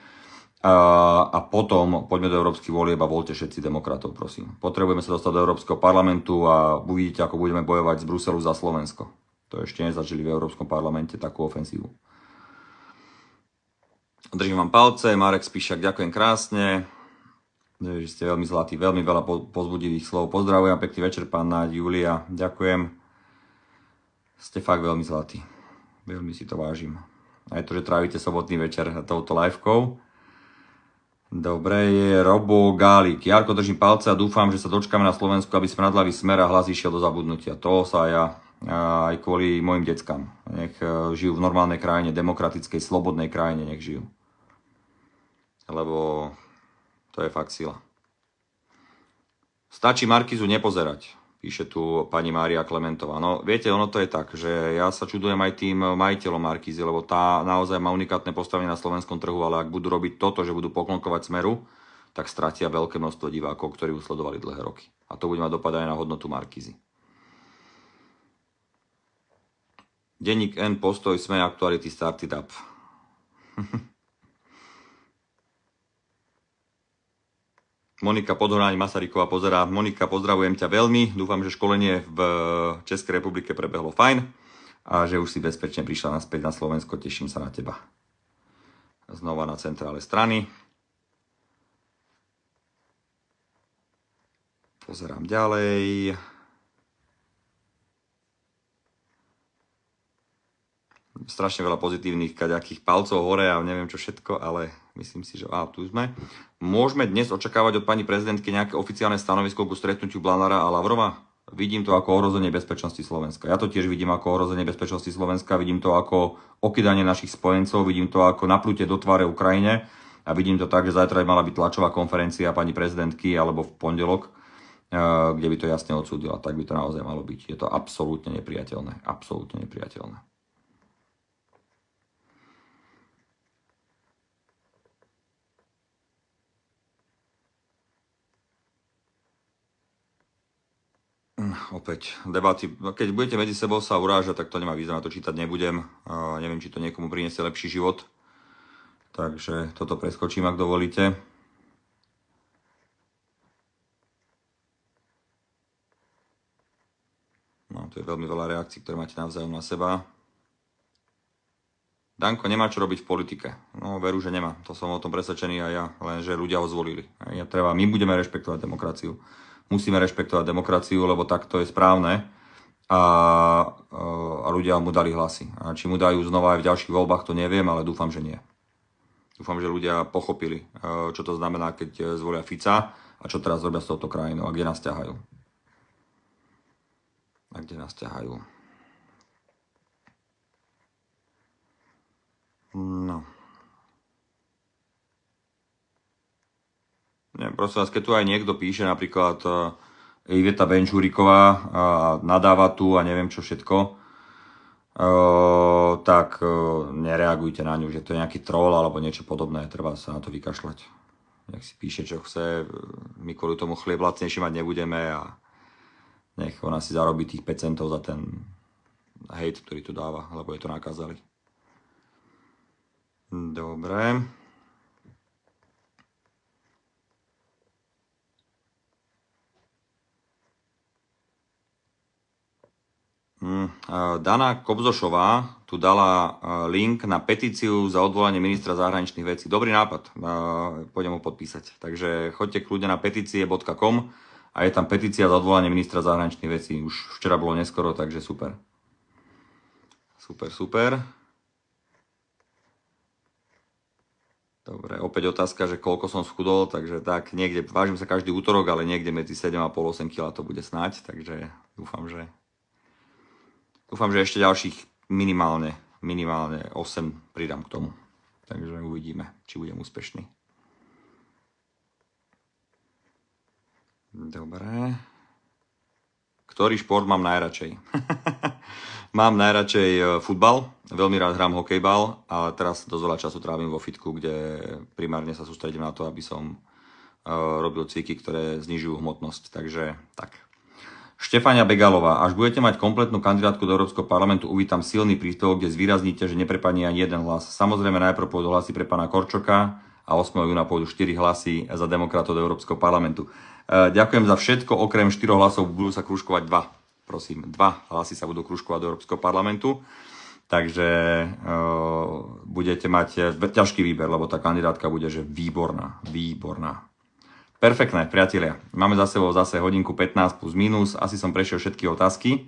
a potom poďme do európskych volieb a volte všetci demokratov, prosím. Potrebujeme sa dostať do Európskeho parlamentu a uvidíte, ako budeme bojovať z Bruselu za Slovensko. To ešte nezažili v Európskom parlamente takú ofenzívu. Držím vám palce, Marek Spíšak, ďakujem krásne, že ste veľmi zlatí, veľmi veľa pozbudivých slov. Pozdravujem, pekný večer, pána Julia, ďakujem. Ste fakt veľmi zlatí, veľmi si to vážim. Aj to, že trávite sobotný večer touto livekou. Dobre je Robo Gálik. Jarko, držím palce a dúfam, že sa dočkáme na Slovensku, aby smradlavý smer a hlas išiel do zabudnutia. To sa ja aj kvôli mojim deckám. Nech e, žijú v normálnej krajine, demokratickej, slobodnej krajine, nech žijú. Lebo to je fakt sila. Stačí Markizu nepozerať píše tu pani Mária Klementová. No viete, ono to je tak, že ja sa čudujem aj tým majiteľom Markízy, lebo tá naozaj má unikátne postavenie na slovenskom trhu, ale ak budú robiť toto, že budú poklonkovať smeru, tak stratia veľké množstvo divákov, ktorí usledovali dlhé roky. A to bude mať dopad aj na hodnotu Markízy. Denník N, postoj, sme aktuality, started up. Monika Podhoráň Masaryková pozerá. Monika, pozdravujem ťa veľmi. Dúfam, že školenie v e, Českej republike prebehlo fajn a že už si bezpečne prišla naspäť na Slovensko. Teším sa na teba. Znova na centrále strany. Pozerám ďalej. Strašne veľa pozitívnych kaďakých palcov hore a neviem čo všetko, ale myslím si, že á, tu sme. Môžeme dnes očakávať od pani prezidentky nejaké oficiálne stanovisko ku stretnutiu Blanara a Lavrova? Vidím to ako ohrozenie bezpečnosti Slovenska. Ja to tiež vidím ako ohrozenie bezpečnosti Slovenska, vidím to ako okydanie našich spojencov, vidím to ako naplutie do tváre Ukrajine a vidím to tak, že zajtra by mala byť tlačová konferencia pani prezidentky alebo v pondelok, e, kde by to jasne odsúdila. Tak by to naozaj malo byť. Je to absolútne nepriateľné. Absolútne nepriateľné. opäť debaty. Keď budete medzi sebou sa urážať, tak to nemá význam, to čítať nebudem. Uh, neviem, či to niekomu priniesie lepší život. Takže toto preskočím, ak dovolíte. No, tu je veľmi veľa reakcií, ktoré máte navzájom na seba. Danko nemá čo robiť v politike. No, veru, že nemá. To som o tom presvedčený aj ja, lenže ľudia ho zvolili. Ja treba, my budeme rešpektovať demokraciu musíme rešpektovať demokraciu, lebo takto je správne a, a ľudia mu dali hlasy. A či mu dajú znova aj v ďalších voľbách, to neviem, ale dúfam, že nie. Dúfam, že ľudia pochopili, e, čo to znamená, keď e, zvolia Fica a čo teraz robia s touto krajinou a kde nás ťahajú. A kde nás ťahajú. No. Nie, prosím vás, keď tu aj niekto píše napríklad uh, Iveta Benčúriková e, a nadáva tu a neviem čo všetko, uh, tak uh, nereagujte na ňu, že to je nejaký troll alebo niečo podobné, treba sa na to vykašľať. Nech si píše, čo chce, my kvôli tomu chlieb lacnejšie mať nebudeme a nech ona si zarobí tých 5 centov za ten hejt, ktorý tu dáva, lebo je to nakázali. Dobre. Hm, Dana Kobzošová tu dala link na petíciu za odvolanie ministra zahraničných vecí. Dobrý nápad, pôjdem ho podpísať. Takže choďte kľudne na petície.com a je tam petícia za odvolanie ministra zahraničných vecí. Už včera bolo neskoro, takže super. Super, super. Dobre, opäť otázka, že koľko som schudol, takže tak niekde, vážim sa každý útorok, ale niekde medzi 7,5-8 kg to bude snáď, takže dúfam, že Dúfam, že ešte ďalších minimálne, minimálne 8 pridám k tomu. Takže uvidíme, či budem úspešný. Dobre. Ktorý šport mám najradšej? mám najradšej e, futbal, veľmi rád hrám hokejbal a teraz dosť veľa času trávim vo fitku, kde primárne sa sústredím na to, aby som e, robil cviky, ktoré znižujú hmotnosť. Takže tak. Štefania Begalová, až budete mať kompletnú kandidátku do Európskeho parlamentu, uvítam silný príspevok, kde zvýrazníte, že neprepadne ani jeden hlas. Samozrejme najprv pôjdu hlasy pre pána Korčoka a 8. júna pôjdu 4 hlasy za demokratov do Európskeho parlamentu. E, ďakujem za všetko, okrem 4 hlasov budú sa kružkovať 2. Prosím, 2 hlasy sa budú kružkovať do Európskeho parlamentu. Takže e, budete mať e, ťažký výber, lebo tá kandidátka bude že výborná, výborná. Perfektné, priatelia. Máme za sebou zase hodinku 15 plus minus. Asi som prešiel všetky otázky.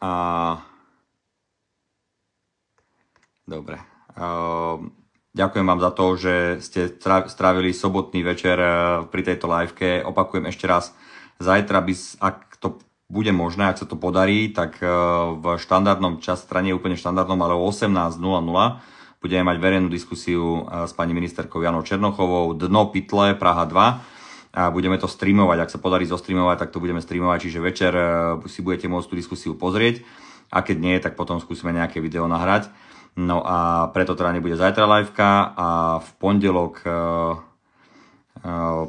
A... Dobre. Ďakujem vám za to, že ste strávili sobotný večer e, pri tejto liveke. Opakujem ešte raz, zajtra, by, ak to bude možné, ak sa to podarí, tak e, v štandardnom čas nie úplne štandardnom, ale o 18.00 budeme mať verejnú diskusiu eh, s pani ministerkou Janou Černochovou, Dno Pytle, Praha 2 a budeme to streamovať. Ak sa podarí zostreamovať, tak to budeme streamovať, čiže večer eh, si budete môcť tú diskusiu pozrieť a keď nie, tak potom skúsime nejaké video nahrať. No a preto teda nebude zajtra liveka a v pondelok eh,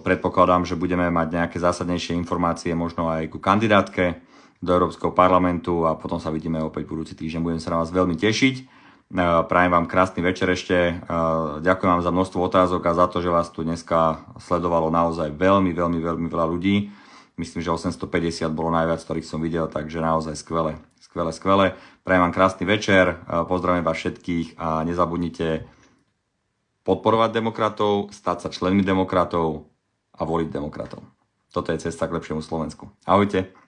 predpokladám, že budeme mať nejaké zásadnejšie informácie možno aj ku kandidátke do Európskeho parlamentu a potom sa vidíme opäť budúci týždeň. Budem sa na vás veľmi tešiť. E, prajem vám krásny večer ešte. E, ďakujem vám za množstvo otázok a za to, že vás tu dneska sledovalo naozaj veľmi, veľmi, veľmi veľa ľudí. Myslím, že 850 bolo najviac, ktorých som videl, takže naozaj skvele, skvele, skvelé. Prajem vám krásny večer, e, pozdravím vás všetkých a nezabudnite podporovať demokratov, stať sa členmi demokratov a voliť demokratov. Toto je cesta k lepšiemu Slovensku. Ahojte.